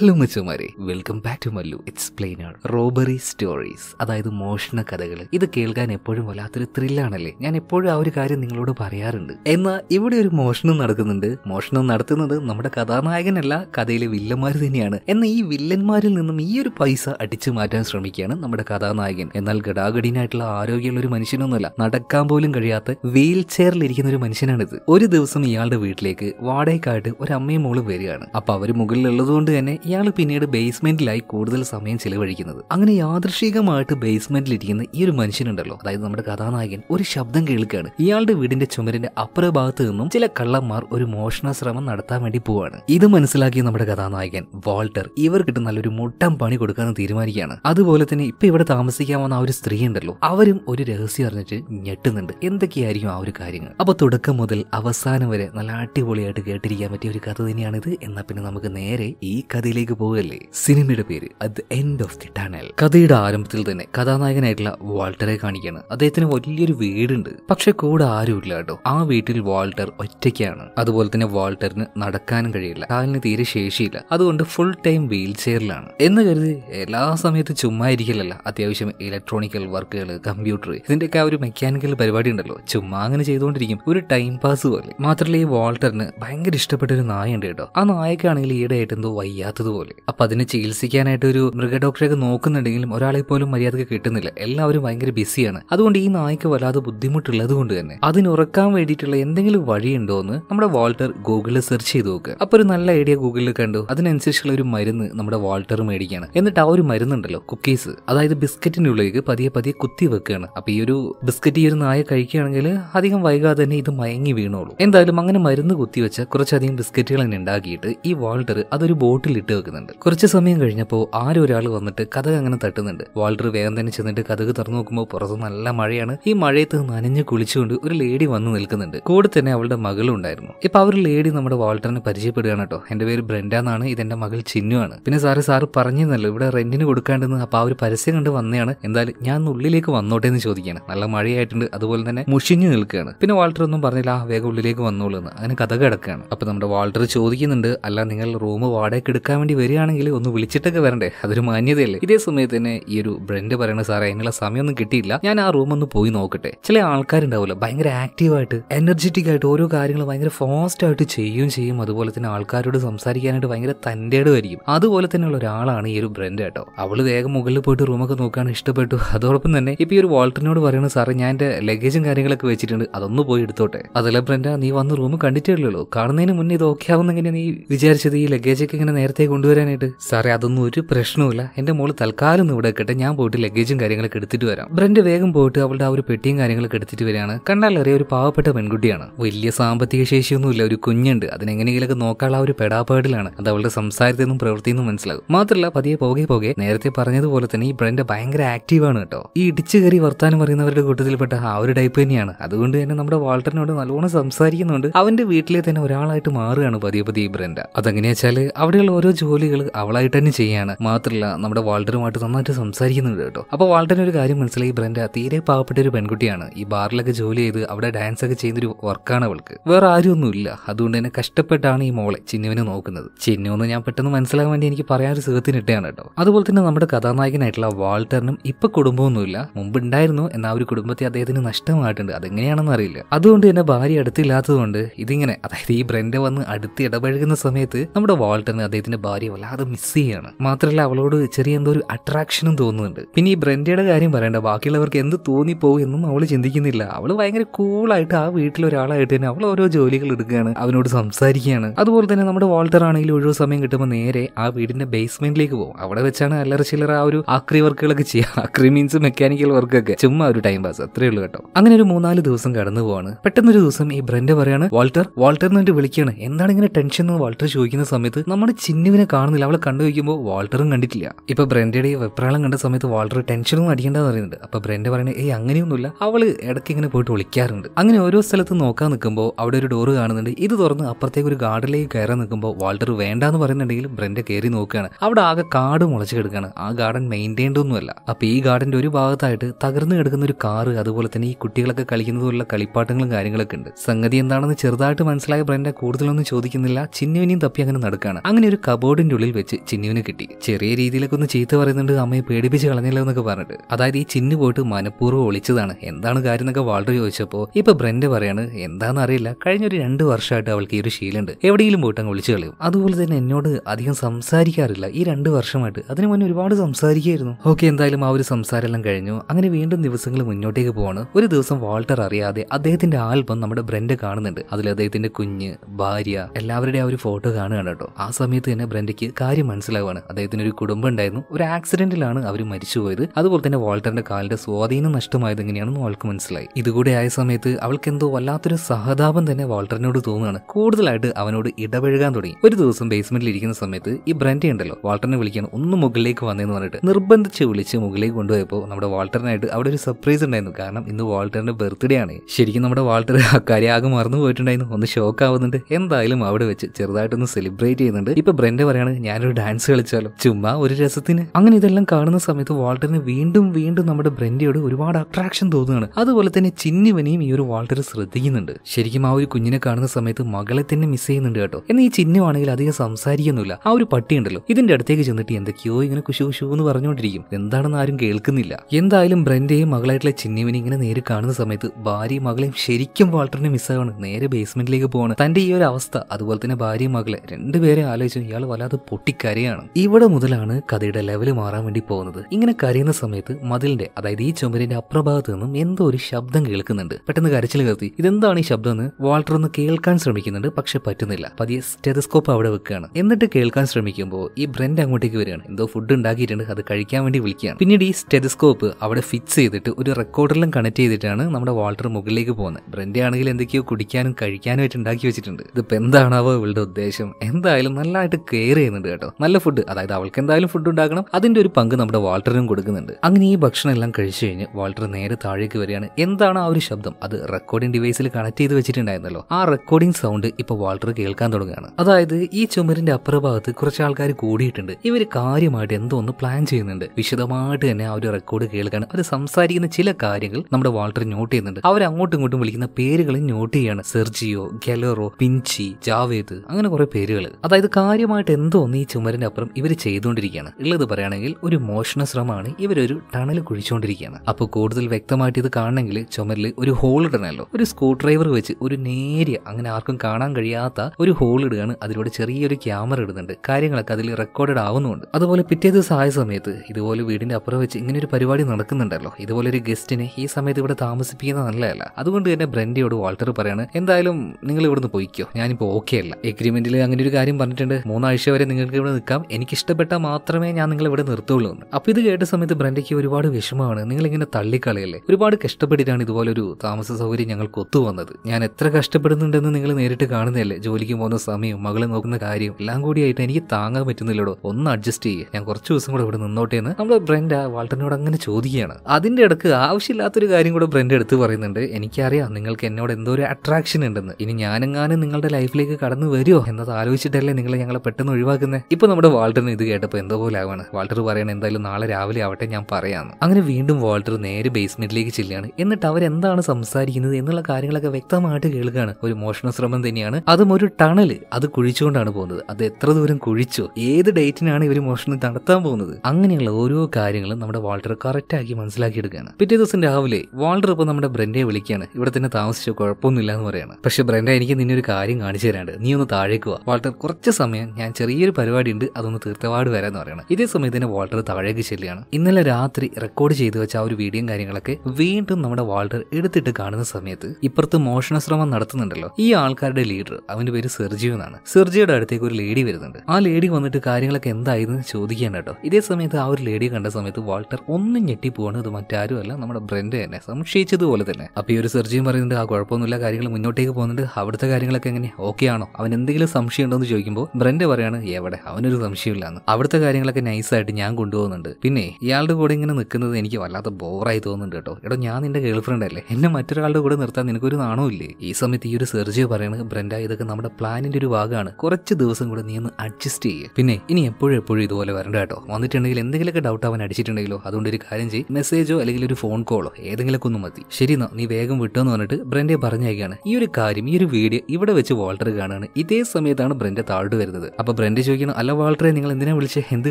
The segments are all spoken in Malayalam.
ഹലോ മച്ചുമാരെ welcome back to Mallu explainer robbery stories അതായത് മോഷണ കഥകൾ ഇത് കേൾക്കാൻ എപ്പോഴും വല്ലാത്തൊരു ത്രില്ലാണല്ലേ ഞാൻ എപ്പോഴും ആ ഒരു കാര്യം നിങ്ങളോട് പറയാറുണ്ട് എന്നാൽ ഇവിടെ ഒരു മോഷണം നടക്കുന്നുണ്ട് മോഷണം നടത്തുന്നത് നമ്മുടെ കഥാനായകനല്ല കഥയിലെ വില്ലന്മാർ തന്നെയാണ് എന്നാൽ ഈ വില്ലന്മാരിൽ നിന്നും ഈ ഒരു പൈസ അടിച്ചു മാറ്റാൻ ശ്രമിക്കുകയാണ് നമ്മുടെ കഥാനായകൻ എന്നാൽ ഗടാഗടീനായിട്ടുള്ള ആരോഗ്യമുള്ള ഒരു മനുഷ്യനൊന്നുമല്ല നടക്കാൻ പോലും കഴിയാത്ത വീൽ ചെയറിൽ ഇരിക്കുന്ന ഒരു മനുഷ്യനാണിത് ഒരു ദിവസം ഇയാളുടെ വീട്ടിലേക്ക് വാടകയ്ക്കായിട്ട് ഒരു അമ്മയും മോളും വരികയാണ് അപ്പൊ അവർ മുകളിലുള്ളതുകൊണ്ട് തന്നെ ഇയാൾ പിന്നീട് ബേസ്മെന്റിലായി കൂടുതൽ സമയം ചിലവഴിക്കുന്നത് അങ്ങനെ യാദൃശികമായിട്ട് ബേസ്മെന്റിൽ ഇരിക്കുന്ന ഈ ഒരു മനുഷ്യനുണ്ടല്ലോ അതായത് നമ്മുടെ കഥാനായകൻ ഒരു ശബ്ദം കേൾക്കുകയാണ് ഇയാളുടെ വീടിന്റെ ചുമരിന്റെ അപ്പുറ ഭാഗത്ത് നിന്നും ചില കള്ളന്മാർ ഒരു മോഷണ ശ്രമം നടത്താൻ വേണ്ടി പോവാണ് ഇത് മനസ്സിലാക്കിയ നമ്മുടെ കഥാനായകൻ വാൾട്ടർ ഇവർക്കിട്ട് നല്ലൊരു മുട്ടം പണി കൊടുക്കാൻ തീരുമാനിക്കുകയാണ് അതുപോലെ തന്നെ ഇപ്പൊ ഇവിടെ താമസിക്കാൻ വന്ന ആ ഒരു സ്ത്രീ ഉണ്ടല്ലോ അവരും ഒരു രഹസ്യം അറിഞ്ഞിട്ട് ഞെട്ടുന്നുണ്ട് എന്തൊക്കെയായിരിക്കും ആ ഒരു കാര്യങ്ങൾ അപ്പൊ തുടക്കം മുതൽ അവസാനം വരെ നല്ല അടിപൊളിയായിട്ട് കേട്ടിരിക്കാൻ പറ്റിയ ഒരു കഥ തന്നെയാണിത് എന്നാൽ പിന്നെ നമുക്ക് നേരെ ഈ കഥ കഥയിലേക്ക് പോവുകയല്ലേ സിനിമയുടെ പേര് at end of the tunnel കഥയുടെ ആരംഭത്തിൽ തന്നെ കഥാനായകനായിട്ടുള്ള വാൾട്ടറെ കാണിക്കുകയാണ് അദ്ദേഹത്തിന് വലിയൊരു വീടുണ്ട് പക്ഷെ കൂടെ ആരുമില്ല കേട്ടോ ആ വീട്ടിൽ വാൾട്ടർ ഒറ്റയ്ക്കാണ് അതുപോലെ തന്നെ വാൾട്ടറിന് നടക്കാനും കഴിയില്ല കാലിന് തീരെ ശേഷിയില്ല അതുകൊണ്ട് ഫുൾ ടൈം വീൽ ചെയറിലാണ് എന്ന് കരുതി എല്ലാ സമയത്ത് ചുമ്മാ ഇരിക്കലല്ല അത്യാവശ്യം ഇലക്ട്രോണിക്കൽ വർക്കുകൾ കമ്പ്യൂട്ടർ ഇതിന്റെയൊക്കെ ആ ഒരു മെക്കാനിക്കൽ പരിപാടി ഉണ്ടല്ലോ ചുമ്മാ അങ്ങനെ ചെയ്തുകൊണ്ടിരിക്കും ഒരു ടൈം പാസ് പോലെ മാത്രമല്ല ഈ വാൾട്ടറിന് ഭയങ്കര ഇഷ്ടപ്പെട്ട ഒരു നായ ഉണ്ട് കേട്ടോ ആ നായക്കാണെങ്കിൽ ആയിട്ട് എന്തോ വയ്യാത്ത കൊടുത്തതുപോലെ അപ്പൊ അതിനെ ചികിത്സിക്കാനായിട്ട് ഒരു മൃഗഡോക്ടറെ നോക്കുന്നുണ്ടെങ്കിലും ഒരാളെ പോലും മര്യാദക്ക് കിട്ടുന്നില്ല എല്ലാവരും ഭയങ്കര ബിസിയാണ് അതുകൊണ്ട് ഈ നായ്ക്ക് വല്ലാതെ ബുദ്ധിമുട്ടുള്ളത് കൊണ്ട് തന്നെ അതിനുറക്കാൻ വേണ്ടിയിട്ടുള്ള എന്തെങ്കിലും വഴിയുണ്ടോ എന്ന് നമ്മുടെ വാൾട്ടർ ഗൂഗിളിൽ സെർച്ച് ചെയ്ത് നോക്കുക അപ്പോൾ ഒരു നല്ല ഐഡിയ ഗൂഗിളിൽ കണ്ടു അതിനനുസരിച്ചുള്ള ഒരു മരുന്ന് നമ്മുടെ വാൾട്ടർ മേടിക്കുകയാണ് എന്നിട്ട് ആ ഒരു മരുന്നുണ്ടല്ലോ കുക്കീസ് അതായത് ബിസ്ക്കറ്റിനുള്ളിലേക്ക് പതിയെ പതിയെ കുത്തി വെക്കുകയാണ് അപ്പോൾ ഈ ഒരു ബിസ്ക്കറ്റ് ഈ ഒരു നായ കഴിക്കുകയാണെങ്കിൽ അധികം വൈകാതെ തന്നെ ഇത് മയങ്ങി വീണോളൂ എന്തായാലും അങ്ങനെ മരുന്ന് കുത്തി വെച്ച കുറച്ചധികം ബിസ്ക്കറ്റുകൾ തന്നെ ഉണ്ടാക്കിയിട്ട് ഈ വാൾട്ടർ അതൊരു ബോട്ടിലിട്ട് കെട്ടി വെക്കുന്നുണ്ട് കുറച്ച് സമയം കഴിഞ്ഞപ്പോൾ ആരും ഒരാൾ വന്നിട്ട് കഥക് അങ്ങനെ തട്ടുന്നുണ്ട് വാൾട്ടർ വേഗം തന്നെ ചെന്നിട്ട് കഥക് തുറന്നു നോക്കുമ്പോൾ പുറത്ത് നല്ല മഴയാണ് ഈ മഴയത്ത് നനഞ്ഞ് കുളിച്ചുകൊണ്ട് ഒരു ലേഡി വന്ന് നിൽക്കുന്നുണ്ട് കൂടെ തന്നെ അവളുടെ മകളും ഉണ്ടായിരുന്നു ഇപ്പൊ ആ ഒരു ലേഡി നമ്മുടെ വാൾട്ടറിനെ പരിചയപ്പെടുകയാണ് കേട്ടോ എന്റെ പേര് ബ്രെൻഡ എന്നാണ് ഇതെന്റെ മകൾ ചിന്നുവാണ് പിന്നെ സാറ് സാറ് പറഞ്ഞിരുന്നല്ലോ ഇവിടെ റെന്റിന് കൊടുക്കാണ്ടെന്ന് അപ്പൊ ആ ഒരു പരസ്യം കണ്ട് വന്നതാണ് എന്തായാലും ഞാൻ ഉള്ളിലേക്ക് വന്നോട്ടെ എന്ന് ചോദിക്കുകയാണ് നല്ല മഴയായിട്ടുണ്ട് അതുപോലെ തന്നെ മുഷിഞ്ഞു നിൽക്കുകയാണ് പിന്നെ വാൾട്ടർ ഒന്നും പറഞ്ഞില്ല വേഗം ഉള്ളിലേക്ക് വന്നോളൂ എന്ന് അങ്ങനെ കഥ കിടക്കുകയാണ് അപ്പൊ നമ്മുടെ വാൾട്ടർ ചോദിക്കുന്നുണ്ട് അല്ല നിങ്ങൾ റൂം വാടക എടുക്കാൻ വേണ്ടി വരികയാണെങ്കിൽ ഒന്ന് വിളിച്ചിട്ടൊക്കെ വരണ്ടേ അതൊരു മാന്യതയല്ലേ ഇതേ സമയത്ത് തന്നെ ഈ ഒരു ബ്രെൻഡ് പറയണ സാറേ അതിനുള്ള സമയമൊന്നും കിട്ടിയില്ല ഞാൻ ആ റൂം ഒന്ന് പോയി നോക്കട്ടെ ചില ആൾക്കാരുണ്ടാവില്ല ഭയങ്കര ആക്റ്റീവായിട്ട് എനർജറ്റിക് ആയിട്ട് ഓരോ കാര്യങ്ങൾ ഭയങ്കര ഫാസ്റ്റ് ആയിട്ട് ചെയ്യുകയും ചെയ്യും അതുപോലെ തന്നെ ആൾക്കാരോട് സംസാരിക്കാനായിട്ട് ഭയങ്കര തൻ്റെ ആയിരിക്കും അതുപോലെ തന്നെയുള്ള ഒരാളാണ് ഈ ഒരു ബ്രെൻഡ് കേട്ടോ അവള് വേഗം മുകളിൽ പോയിട്ട് റൂമൊക്കെ നോക്കാൻ ഇഷ്ടപ്പെട്ടു അതോടൊപ്പം തന്നെ ഇപ്പൊ ഈ ഒരു വാൾട്ടറിനോട് പറയണ സാറേ ഞാൻ എന്റെ ലഗേജും കാര്യങ്ങളൊക്കെ വെച്ചിട്ടുണ്ട് അതൊന്ന് പോയി എടുത്തോട്ടെ അതല്ല ബ്രെൻഡാ നീ വന്ന് റൂം കണ്ടിട്ടേ ഉള്ളൂ കാണുന്നതിന് മുന്നേ ഇത് ഓക്കെ ആവുന്നെങ്ങനെ നീ വിചാരിച്ചത് ഈ ലഗേജൊക്കെ ഇങ്ങനെ നേരത്തെ കൊണ്ടുവരാനായിട്ട് സാറേ അതൊന്നും ഒരു പ്രശ്നവുമില്ല എന്റെ മോള് തൽക്കാലം ഒന്ന് ഇവിടെ കിട്ടെ ഞാൻ പോയിട്ട് ലഗേജും കാര്യങ്ങളൊക്കെ എടുത്തിട്ട് വരാം ബ്രണ്ട് വേഗം പോയിട്ട് അവളുടെ ആ ഒരു പെട്ടിയും കാര്യങ്ങളൊക്കെ എടുത്തിട്ട് വരികയാണ് കണ്ടാലറിയ ഒരു പാവപ്പെട്ട പെൺകുട്ടിയാണ് വലിയ സാമ്പത്തിക ശേഷിയൊന്നുമില്ല ഒരു കുഞ്ഞുണ്ട് അതിനെങ്ങനെയെങ്കിലൊക്കെ നോക്കാനുള്ള ആ ഒരു പെടാപ്പാടിലാണ് അത് അവളുടെ സംസാരത്തിൽ നിന്നും പ്രവൃത്തി നിന്നും മനസ്സിലാകും മാത്രമല്ല പതിയെ പോകെ പോകെ നേരത്തെ പറഞ്ഞതുപോലെ തന്നെ ഈ ബ്രണ്ട് ഭയങ്കര ആക്റ്റീവാണ് കേട്ടോ ഈ ഇടിച്ചു കയറി വർത്താനം പറയുന്നവരുടെ കൂട്ടത്തിൽപ്പെട്ട ആ ഒരു ടൈപ്പ് തന്നെയാണ് അതുകൊണ്ട് തന്നെ നമ്മുടെ വാൾട്ടറിനോട് നല്ലോണം സംസാരിക്കുന്നുണ്ട് അവന്റെ വീട്ടിലെ തന്നെ ഒരാളായിട്ട് മാറുകയാണ് പതിയെ പതിയെ ഈ അതെങ്ങനെയാ അതെങ്ങനെയാച്ചാല് അവിടെയുള്ള ഓരോ ജോലികൾ അവളായിട്ട് തന്നെ ചെയ്യാണ് മാത്രമല്ല നമ്മുടെ വാൾട്ടറുമായിട്ട് നന്നായിട്ട് സംസാരിക്കുന്നുണ്ട് കേട്ടോ അപ്പോൾ വാൾട്ടറിന് ഒരു കാര്യം മനസ്സിലായി ബ്രെൻഡ തീരെ പാവപ്പെട്ട ഒരു പെൺകുട്ടിയാണ് ഈ ബാറിലൊക്കെ ജോലി ചെയ്ത് അവിടെ ഡാൻസ് ഒക്കെ ചെയ്യുന്നൊരു വർക്കാണ് അവൾക്ക് വേറെ ആരും ഒന്നുമില്ല അതുകൊണ്ട് തന്നെ കഷ്ടപ്പെട്ടാണ് ഈ മോളെ ചിന്നുവിനെ നോക്കുന്നത് ചിന്നു എന്ന് ഞാൻ പെട്ടെന്ന് മനസ്സിലാകാൻ വേണ്ടി എനിക്ക് പറയാൻ ഒരു സുഖത്തിനിട്ടാണ് കേട്ടോ അതുപോലെ തന്നെ നമ്മുടെ കഥാനായകനായിട്ടുള്ള വാൾട്ടറിനും ഇപ്പൊ കുടുംബമൊന്നുമില്ല മുമ്പ് ഉണ്ടായിരുന്നു എന്നാ ഒരു കുടുംബത്തെ അദ്ദേഹത്തിന് നഷ്ടമായിട്ടുണ്ട് അതെങ്ങനെയാണെന്ന് അറിയില്ല അതുകൊണ്ട് തന്നെ ഭാര്യ അടുത്തില്ലാത്തതുകൊണ്ട് ഇതിങ്ങനെ അതായത് ഈ ബ്രെൻഡ് വന്ന് അടുത്ത് ഇടപഴകുന്ന സമയത്ത് നമ്മുടെ വാൾട്ടറിന് അദ്ദേഹത്തിന്റെ കാര്യമല്ല അത് മിസ് ചെയ്യാണ് മാത്രമല്ല അവളോട് ചെറിയ എന്തോ ഒരു അട്രാക്ഷനും തോന്നുന്നുണ്ട് പിന്നെ ഈ ബ്രെൻഡിയുടെ കാര്യം പറയണ്ട ബാക്കിയുള്ളവർക്ക് എന്ത് തോന്നിപ്പോകും എന്നും അവൾ ചിന്തിക്കുന്നില്ല അവൾ ഭയങ്കര കൂളായിട്ട് ആ വീട്ടിൽ ഒരാളായിട്ട് തന്നെ അവൾ ഓരോ ജോലികൾ എടുക്കുകയാണ് അവനോട് സംസാരിക്കുകയാണ് അതുപോലെ തന്നെ നമ്മുടെ വാൾട്ടർ ആണെങ്കിൽ ഒഴിവ് സമയം കിട്ടുമ്പോൾ നേരെ ആ വീടിന്റെ ബേസ്മെന്റിലേക്ക് പോകും അവിടെ വെച്ചാണ് അല്ലറ ചിലർ ആ ഒരു ആക്രി വർക്കുകളൊക്കെ ചെയ്യുക ആക്രി മീൻസ് മെക്കാനിക്കൽ വർക്കൊക്കെ ചുമ്മാ ഒരു ടൈം പാസ് അത്രേ ഉള്ളൂ കേട്ടോ അങ്ങനെ ഒരു മൂന്നാല് ദിവസം കടന്നു പോവാണ് പെട്ടെന്നൊരു ദിവസം ഈ ബ്രെൻഡ് പറയാണ് വാൾട്ടർ വാൾട്ടർ എന്നിട്ട് വിളിക്കുകയാണ് എന്താണ് ഇങ്ങനെ ടെൻഷൻ എന്ന് വാൾട്ടർ ചോദിക്കുന്ന സമയത്ത് നമ്മുടെ ചിന്നുവിനെ പിന്നെ കാണുന്നില്ല അവൾ കണ്ടു വയ്ക്കുമ്പോൾ വാൾട്ടറും കണ്ടിട്ടില്ല ഇപ്പൊ ബ്രെൻഡയുടെ വെപ്രാളം കണ്ട സമയത്ത് വാൾട്ടർ ടെൻഷനും അടിക്കേണ്ടതെന്ന് പറയുന്നുണ്ട് അപ്പോൾ ബ്രെൻഡ് പറയുന്നത് ഏയ് അങ്ങനെയൊന്നുമില്ല അവൾ ഇടയ്ക്ക് ഇങ്ങനെ പോയിട്ട് വിളിക്കാറുണ്ട് അങ്ങനെ ഓരോ സ്ഥലത്ത് നോക്കാൻ നിൽക്കുമ്പോൾ അവിടെ ഒരു ഡോറ് കാണുന്നുണ്ട് ഇത് തുറന്ന് അപ്പുറത്തേക്ക് ഒരു ഗാർഡിലേക്ക് കയറാൻ നിൽക്കുമ്പോൾ വാൾട്ടർ വേണ്ടാന്ന് പറയുന്നുണ്ടെങ്കിൽ ബ്രെൻഡ് കയറി നോക്കുകയാണ് അവിടെ ആകെ കാട് മുളച്ചു കിടക്കുകയാണ് ആ ഗാർഡൻ മെയിൻറ്റെയിൻഡൊന്നുമല്ല അപ്പോൾ ഈ ഗാർഡന്റെ ഒരു ഭാഗത്തായിട്ട് തകർന്നു കിടക്കുന്ന ഒരു കാറ് അതുപോലെ തന്നെ ഈ കുട്ടികളൊക്കെ കളിക്കുന്നതുപോലുള്ള കളിപ്പാട്ടങ്ങളും കാര്യങ്ങളൊക്കെ ഉണ്ട് സംഗതി എന്താണെന്ന് ചെറുതായിട്ട് മനസ്സിലായ ബ്രെൻഡ് കൂടുതലൊന്നും ചോദിക്കുന്നില്ല ചിന്നുവിനെയും തപ്പി അങ്ങനെ നടക്കുകയാണ് അങ്ങനെ ഒരു കബോർഡ് ബോർഡിൻ്റെ ഉള്ളിൽ വെച്ച് ചിന്നുവിന് കിട്ടി ചെറിയ രീതിയിലൊക്കെ ഒന്ന് ചീത്ത പറയുന്നുണ്ട് അമ്മയെ പേടിപ്പിച്ച് കളഞ്ഞല്ലോ എന്നൊക്കെ പറഞ്ഞിട്ട് അതായത് ഈ ചിന്നു പോയിട്ട് മനഃപൂർവ്വം ഒളിച്ചതാണ് എന്താണ് കാര്യം എന്നൊക്കെ വളരെ ചോദിച്ചപ്പോ ഇപ്പൊ ബ്രെൻഡ് പറയാണ് എന്താണെന്ന് അറിയില്ല കഴിഞ്ഞ ഒരു രണ്ട് വർഷമായിട്ട് അവൾക്ക് ഈ ഒരു ശീലമുണ്ട് എവിടെയെങ്കിലും പോയിട്ട് അങ്ങ് വിളിച്ചു കളയും അതുപോലെ തന്നെ എന്നോട് അധികം സംസാരിക്കാറില്ല ഈ രണ്ട് വർഷമായിട്ട് അതിന് മുന്നേ ഒരുപാട് സംസാരിക്കായിരുന്നു ഓക്കെ എന്തായാലും ആ ഒരു സംസാരമെല്ലാം കഴിഞ്ഞു അങ്ങനെ വീണ്ടും ദിവസങ്ങൾ മുന്നോട്ടേക്ക് പോവാണ് ഒരു ദിവസം വാൾട്ടർ അറിയാതെ അദ്ദേഹത്തിന്റെ ആൽബം നമ്മുടെ ബ്രെൻഡ് കാണുന്നുണ്ട് അതിൽ അദ്ദേഹത്തിന്റെ കുഞ്ഞ് ഭാര്യ എല്ലാവരുടെ ആ ഒരു ഫോട്ടോ കാണുകയാണ് കേട്ടോ ആ സമയത്ത് തന്നെ ബ്രെൻഡയ്ക്ക് കാര്യം മനസ്സിലാവുകയാണ് അദ്ദേഹത്തിന് ഒരു കുടുംബം ഉണ്ടായിരുന്നു ഒരു ആക്സിഡന്റിലാണ് അവർ മരിച്ചുപോയത് അതുപോലെ തന്നെ വാൾട്ടറിന്റെ കാലിന്റെ സ്വാധീനം നഷ്ടമായത് എങ്ങനെയാണെന്ന് അവൾക്ക് മനസ്സിലായി ഇതുകൂടെ ആയ സമയത്ത് അവൾക്ക് എന്തോ വല്ലാത്തൊരു സഹതാപം തന്നെ വാൾട്ടറിനോട് തോന്നുകയാണ് കൂടുതലായിട്ട് അവനോട് ഇടപഴകാൻ തുടങ്ങി ഒരു ദിവസം ബേസ്മെന്റിൽ ഇരിക്കുന്ന സമയത്ത് ഈ ബ്രെൻഡ ഉണ്ടല്ലോ വാൾട്ടറിനെ വിളിക്കാൻ ഒന്ന് മുകളിലേക്ക് വന്നെന്ന് പറഞ്ഞിട്ട് നിർബന്ധിച്ച് വിളിച്ച് മുകളിലേക്ക് കൊണ്ടുപോയപ്പോൾ നമ്മുടെ വാൾട്ടറിനായിട്ട് അവിടെ ഒരു സർപ്രൈസ് ഉണ്ടായിരുന്നു കാരണം ഇന്ന് വാൾട്ടറിന്റെ ബർത്ത്ഡേ ആണ് ശരിക്കും നമ്മുടെ വാൾട്ടർ അക്കാര്യം ആകെ മറന്നു പോയിട്ടുണ്ടായിരുന്നു ഒന്ന് ഷോക്ക് ആവുന്നുണ്ട് എന്തായാലും അവിടെ വെച്ച് ചെറുതായിട്ടൊന്ന് സെലിബ്രേറ്റ് ചെയ്യുന്നുണ്ട് ഇപ്പൊ ബ്രെൻഡ ഫ്രണ്ട് പറയാണ് ഞാനൊരു ഡാൻസ് കളിച്ചാലും ചുമ്മാ ഒരു രസത്തിന് അങ്ങനെ ഇതെല്ലാം കാണുന്ന സമയത്ത് വാൾട്ടറിന് വീണ്ടും വീണ്ടും നമ്മുടെ ബ്രെൻഡിയോട് ഒരുപാട് അട്രാക്ഷൻ തോന്നുകയാണ് അതുപോലെ തന്നെ ചിന്നിവനെയും ഈ ഒരു വാൾട്ടർ ശ്രദ്ധിക്കുന്നുണ്ട് ശരിക്കും ആ ഒരു കുഞ്ഞിനെ കാണുന്ന സമയത്ത് മകളെ തന്നെ മിസ് ചെയ്യുന്നുണ്ട് കേട്ടോ എന്നാൽ ഈ ചിന്നുവാണെങ്കിൽ അധികം സംസാരിക്കുന്നില്ല ആ ഒരു പട്ടി ഉണ്ടല്ലോ ഇതിന്റെ അടുത്തേക്ക് ചെന്നിട്ട് എന്തൊക്കെയോ ഇങ്ങനെ കുശു കുശു എന്ന് പറഞ്ഞുകൊണ്ടിരിക്കും എന്താണെന്ന് ആരും കേൾക്കുന്നില്ല എന്തായാലും ബ്രെൻഡെയും മകളായിട്ടുള്ള ചിന്നിവനെ ഇങ്ങനെ നേരെ കാണുന്ന സമയത്ത് ഭാര്യയും മകളെയും ശരിക്കും വാൾട്ടറിനെ മിസ്സാവാണ് നേരെ ബേസ്മെന്റിലേക്ക് പോവാണ് തന്റെ ഈ ഒരു അവസ്ഥ അതുപോലെ തന്നെ ഭാര്യയും മകളെ രണ്ടുപേരെ ആലോചിച്ചു ഇയാൾ വല്ലാതെ പൊട്ടിക്കരയാണ് ഇവിടെ മുതലാണ് കഥയുടെ ലെവൽ മാറാൻ വേണ്ടി പോകുന്നത് ഇങ്ങനെ കരയുന്ന സമയത്ത് മതിലിന്റെ അതായത് ഈ ചുമരിന്റെ അപ്രഭാഗത്ത് നിന്നും എന്തോ ഒരു ശബ്ദം കേൾക്കുന്നുണ്ട് പെട്ടെന്ന് കരച്ചിൽ കയർത്തി ഇതെന്താണ് ഈ ശബ്ദം എന്ന് വാൾട്ടർ ഒന്ന് കേൾക്കാൻ ശ്രമിക്കുന്നുണ്ട് പക്ഷെ പറ്റുന്നില്ല പതിയെ സ്റ്റെതസ്കോപ്പ് അവിടെ വെക്കുകയാണ് എന്നിട്ട് കേൾക്കാൻ ശ്രമിക്കുമ്പോൾ ഈ ബ്രെൻഡ് അങ്ങോട്ടേക്ക് വരികയാണ് എന്തോ ഫുഡ് ഉണ്ടാക്കിയിട്ടുണ്ട് അത് കഴിക്കാൻ വേണ്ടി വിളിക്കുകയാണ് പിന്നീട് ഈ സ്റ്റെതസ്കോപ്പ് അവിടെ ഫിക്സ് ചെയ്തിട്ട് ഒരു റെക്കോർഡറിലും കണക്ട് ചെയ്തിട്ടാണ് നമ്മുടെ വാൾട്ടർ മുകളിലേക്ക് പോകുന്നത് ബ്രെൻഡ് ആണെങ്കിൽ എന്തൊക്കെയോ കുടിക്കാനും കഴിക്കാനും ആയിട്ട് ഉണ്ടാക്കി വെച്ചിട്ടുണ്ട് ഇതിപ്പോ എന്താണാവോ ഇവളുടെ ഉദ്ദേശം എന്തായാലും നല്ലതായിട്ട് ഷെയർ ചെയ്യുന്നുണ്ട് കേട്ടോ നല്ല ഫുഡ് അതായത് അവൾക്ക് എന്തായാലും ഫുഡ് ഉണ്ടാക്കണം അതിന്റെ ഒരു പങ്ക് നമ്മുടെ വാൾട്ടറിനും കൊടുക്കുന്നുണ്ട് അങ്ങനെ ഈ ഭക്ഷണം എല്ലാം കഴിച്ചു കഴിഞ്ഞ് വാൾട്ടർ നേരെ താഴേക്ക് വരികയാണ് എന്താണ് ആ ഒരു ശബ്ദം അത് റെക്കോർഡിംഗ് ഡിവൈസിൽ കണക്ട് ചെയ്ത് വെച്ചിട്ടുണ്ടായിരുന്നല്ലോ ആ റെക്കോർഡിംഗ് സൗണ്ട് ഇപ്പോൾ വാൾട്ടർ കേൾക്കാൻ തുടങ്ങുകയാണ് അതായത് ഈ ചുമരിന്റെ ഭാഗത്ത് കുറച്ച് ആൾക്കാർ കൂടിയിട്ടുണ്ട് ഇവർ കാര്യമായിട്ട് എന്തോ ഒന്ന് പ്ലാൻ ചെയ്യുന്നുണ്ട് വിശദമായിട്ട് തന്നെ ആ ഒരു റെക്കോർഡ് കേൾക്കാൻ അവർ സംസാരിക്കുന്ന ചില കാര്യങ്ങൾ നമ്മുടെ വാൾട്ടർ നോട്ട് ചെയ്യുന്നുണ്ട് അവർ അങ്ങോട്ടും ഇങ്ങോട്ടും വിളിക്കുന്ന പേരുകളും നോട്ട് ചെയ്യാണ് സെർജിയോ ഗലോറോ പിൻചി ജാവേദ് അങ്ങനെ കുറെ പേരുകൾ അതായത് കാര്യമായിട്ട് എന്തോ എന്തോന്ന് ഈ ചുമരിനപ്പുറം ഇവർ ചെയ്തുകൊണ്ടിരിക്കുകയാണ് ഉള്ളത് പറയുകയാണെങ്കിൽ ഒരു മോഷണ ശ്രമമാണ് ഇവരൊരു ടണൽ കുഴിച്ചുകൊണ്ടിരിക്കുകയാണ് അപ്പോൾ കൂടുതൽ വ്യക്തമായിട്ട് ഇത് കാണണമെങ്കിൽ ചുമരിൽ ഒരു ഹോൾ ഇടണമല്ലോ ഒരു സ്ക്രൂ ഡ്രൈവർ വെച്ച് ഒരു നേരിയ അങ്ങനെ ആർക്കും കാണാൻ കഴിയാത്ത ഒരു ഹോൾ ഇടുകയാണ് അതിലൂടെ ചെറിയൊരു ക്യാമറ ഇടുന്നുണ്ട് കാര്യങ്ങളൊക്കെ അതിൽ റെക്കോർഡഡ് ആവുന്നുണ്ട് അതുപോലെ പിറ്റേ ദിവസം ആയ സമയത്ത് ഇതുപോലെ വീടിന്റെ അപ്പുറം വെച്ച് ഇങ്ങനെ ഒരു പരിപാടി നടക്കുന്നുണ്ടല്ലോ ഇതുപോലെ ഒരു ഗസ്റ്റിനെ ഈ സമയത്ത് ഇവിടെ താമസിപ്പിക്കുന്നത് നല്ലതല്ല അതുകൊണ്ട് തന്നെ ബ്രെൻഡിയോട് വാൾട്ടർ പറയാണ് എന്തായാലും നിങ്ങൾ ഇവിടുന്ന് പോയിക്കോ ഞാനിപ്പോൾ ഓക്കെ അല്ല എഗ്രിമെന്റിൽ അങ്ങനെ ഒരു കാര്യം പറഞ്ഞിട്ടുണ്ട് മൂന്നാഴ്ച നിമിഷം വരെ നിങ്ങൾക്ക് ഇവിടെ നിൽക്കാം എനിക്ക് ഇഷ്ടപ്പെട്ടാൽ മാത്രമേ ഞാൻ നിങ്ങളെ ഇവിടെ നിർത്തുള്ളൂ എന്ന് അപ്പോൾ ഇത് കേട്ട സമയത്ത് ബ്രൻഡയ്ക്ക് ഒരുപാട് വിഷമമാണ് നിങ്ങൾ ഇങ്ങനെ തള്ളിക്കളയല്ലേ ഒരുപാട് കഷ്ടപ്പെട്ടിട്ടാണ് ഇതുപോലൊരു താമസ സൗകര്യം ഞങ്ങൾക്ക് ഒത്തുവന്നത് ഞാൻ എത്ര കഷ്ടപ്പെടുന്നുണ്ടെന്ന് നിങ്ങൾ നേരിട്ട് കാണുന്നില്ലേ ജോലിക്ക് പോകുന്ന സമയം മകളെ നോക്കുന്ന കാര്യം എല്ലാം കൂടിയായിട്ട് എനിക്ക് താങ്ങാൻ പറ്റുന്നില്ലടോ ഒന്ന് അഡ്ജസ്റ്റ് ചെയ്യുക ഞാൻ കുറച്ച് ദിവസം കൂടെ ഇവിടെ നിന്നോട്ടെ എന്ന് നമ്മുടെ ബ്രൻഡ് വാൾട്ടനോട് അങ്ങനെ ചോദിക്കുകയാണ് അതിന്റെ ഇടക്ക് ആവശ്യമില്ലാത്തൊരു കാര്യം കൂടെ ബ്രൻഡ് എടുത്ത് പറയുന്നുണ്ട് എനിക്കറിയാം നിങ്ങൾക്ക് എന്നോട് എന്തോ ഒരു അട്രാക്ഷൻ ഉണ്ടെന്ന് ഇനി ഞാനെങ്ങാനും നിങ്ങളുടെ ലൈഫിലേക്ക് കടന്നു വരുമോ എന്നത് ആലോചിച്ചിട്ടല്ലേ നിങ്ങൾ ഞങ്ങളെ പെട്ടെന്ന് ഒന്ന് ഒഴിവാക്കുന്നത് ഇപ്പൊ നമ്മുടെ വാൾട്ടറിന് ഇത് കേട്ടപ്പോൾ എന്തോ പോലെ ആവാണ് വാൾട്ടർ പറയണ എന്തായാലും നാളെ രാവിലെ ആവട്ടെ ഞാൻ പറയാന്ന് അങ്ങനെ വീണ്ടും വാൾട്ടർ നേരെ ബേസ്മെന്റിലേക്ക് ചെല്ലുകയാണ് എന്നിട്ട് അവർ എന്താണ് സംസാരിക്കുന്നത് എന്നുള്ള കാര്യങ്ങളൊക്കെ വ്യക്തമായിട്ട് കേൾക്കുകയാണ് ഒരു മോഷണ ശ്രമം തന്നെയാണ് അതും ഒരു ടണൽ അത് കുഴിച്ചുകൊണ്ടാണ് പോകുന്നത് അത് എത്ര ദൂരം കുഴിച്ചോ ഏത് ഡേറ്റിനാണ് ഇവർ മോഷണം നടത്താൻ പോകുന്നത് അങ്ങനെയുള്ള ഓരോ കാര്യങ്ങളും നമ്മുടെ വാൾട്ടർ ആക്കി മനസ്സിലാക്കിയെടുക്കുകയാണ് പിറ്റേ ദിവസം രാവിലെ വാൾട്ടർ ഇപ്പൊ നമ്മുടെ ബ്രെൻഡയെ വിളിക്കുകയാണ് ഇവിടെ തന്നെ താമസിച്ചു കുഴപ്പമൊന്നുമില്ല എന്ന് പറയാണ് പക്ഷെ ബ്രെൻഡ എനിക്ക് നിന്നെ ഒരു കാര്യം കാണിച്ചു തരാണ്ട് നീ ഒന്ന് താഴേക്ക് വാ വാൾട്ടർ കുറച്ച് സമയം ഞാൻ ചെറിയൊരു പരിപാടി ഉണ്ട് അതൊന്ന് തീർത്ഥവാട് എന്ന് പറയണം ഇതേ സമയത്ത് തന്നെ വാൾട്ടർ താഴേക്ക് ചെല്ലുകയാണ് ഇന്നലെ രാത്രി റെക്കോർഡ് ചെയ്തു വെച്ച ആ ഒരു വീഡിയോയും കാര്യങ്ങളൊക്കെ വീണ്ടും നമ്മുടെ വാൾട്ടർ എടുത്തിട്ട് കാണുന്ന സമയത്ത് ഇപ്പുറത്ത് മോഷണ ശ്രമം നടത്തുന്നുണ്ടല്ലോ ഈ ആൾക്കാരുടെ ലീഡർ അവന്റെ പേര് സെർജിയോ എന്നാണ് സെർജിയുടെ അടുത്തേക്ക് ഒരു ലേഡി വരുന്നുണ്ട് ആ ലേഡി വന്നിട്ട് കാര്യങ്ങളൊക്കെ എന്തായിരുന്നു ചോദിക്കുകയാണ് കേട്ടോ ഇതേ സമയത്ത് ആ ഒരു ലേഡി കണ്ട സമയത്ത് വാൾട്ടർ ഒന്നും ഞെട്ടി ഇത് മറ്റാരും അല്ല നമ്മുടെ ബ്രെൻഡ് തന്നെ സംശയിച്ചതുപോലെ തന്നെ അപ്പൊ ഈ ഒരു സെർജിയും പറയുന്നുണ്ട് ആ കുഴപ്പമൊന്നുമില്ല കാര്യങ്ങൾ മുന്നോട്ടേക്ക് പോകുന്നുണ്ട് അവിടുത്തെ കാര്യങ്ങളൊക്കെ എങ്ങനെ ഓക്കെ ആണോ അവൻ എന്തെങ്കിലും സംശയം ഉണ്ടോ എന്ന് ചോദിക്കുമ്പോൾ ബ്രെൻഡ് പറയാണ് എവിടെ അവനൊരു സംശയമില്ലാന്ന് അവിടുത്തെ കാര്യങ്ങളൊക്കെ നൈസായിട്ട് ഞാൻ കൊണ്ടുപോകുന്നുണ്ട് പിന്നെ ഇയാളുടെ കൂടെ ഇങ്ങനെ നിൽക്കുന്നത് എനിക്ക് വല്ലാത്ത ബോറായി തോന്നുന്നുണ്ട് കേട്ടോ എടോ ഞാൻ നിന്റെ ഗേൾഫ്രണ്ട് അല്ലേ എന്നെ മറ്റൊരാളുടെ കൂടെ നിർത്താൻ നിനക്കൊരു നാണോ ഇല്ലേ ഈ സമയത്ത് ഈ ഒരു സെർജിയോ പറയുന്നത് ബ്രൻഡ ഇതൊക്കെ നമ്മുടെ പ്ലാനിന്റെ ഒരു ഭാഗമാണ് കുറച്ച് ദിവസം കൂടെ നീ ഒന്ന് അഡ്ജസ്റ്റ് ചെയ്യുക പിന്നെ ഇനി എപ്പോഴും എപ്പോഴും ഇതുപോലെ വരണ്ട കേട്ടോ വന്നിട്ടുണ്ടെങ്കിൽ എന്തെങ്കിലുമൊക്കെ ഡൗട്ട് അവൻ അടിച്ചിട്ടുണ്ടെങ്കിലോ അതുകൊണ്ട് ഒരു കാര്യം ചെയ്യും മെസ്സേജോ അല്ലെങ്കിൽ ഒരു ഫോൺ കോളോ ഏതെങ്കിലും ഒന്നും മതി ശരി എന്നാ നീ വേഗം വിട്ടോന്ന് പറഞ്ഞിട്ട് ബ്രൻഡെ പറഞ്ഞേക്കാണ് ഈ ഒരു കാര്യം ഈ ഒരു വീഡിയോ ഇവിടെ വെച്ച് വോൾട്ടർ കാണാണ് ഇതേ സമയത്താണ് ബ്രൻഡെ താഴ്ന്നു വരുന്നത് അപ്പൊ അപ്പൊ ബ്രെൻഡ് ചോദിക്കുന്നു അല്ല വാൾട്ടറെ നിങ്ങൾ എന്തിനാ വിളിച്ച് എന്ത്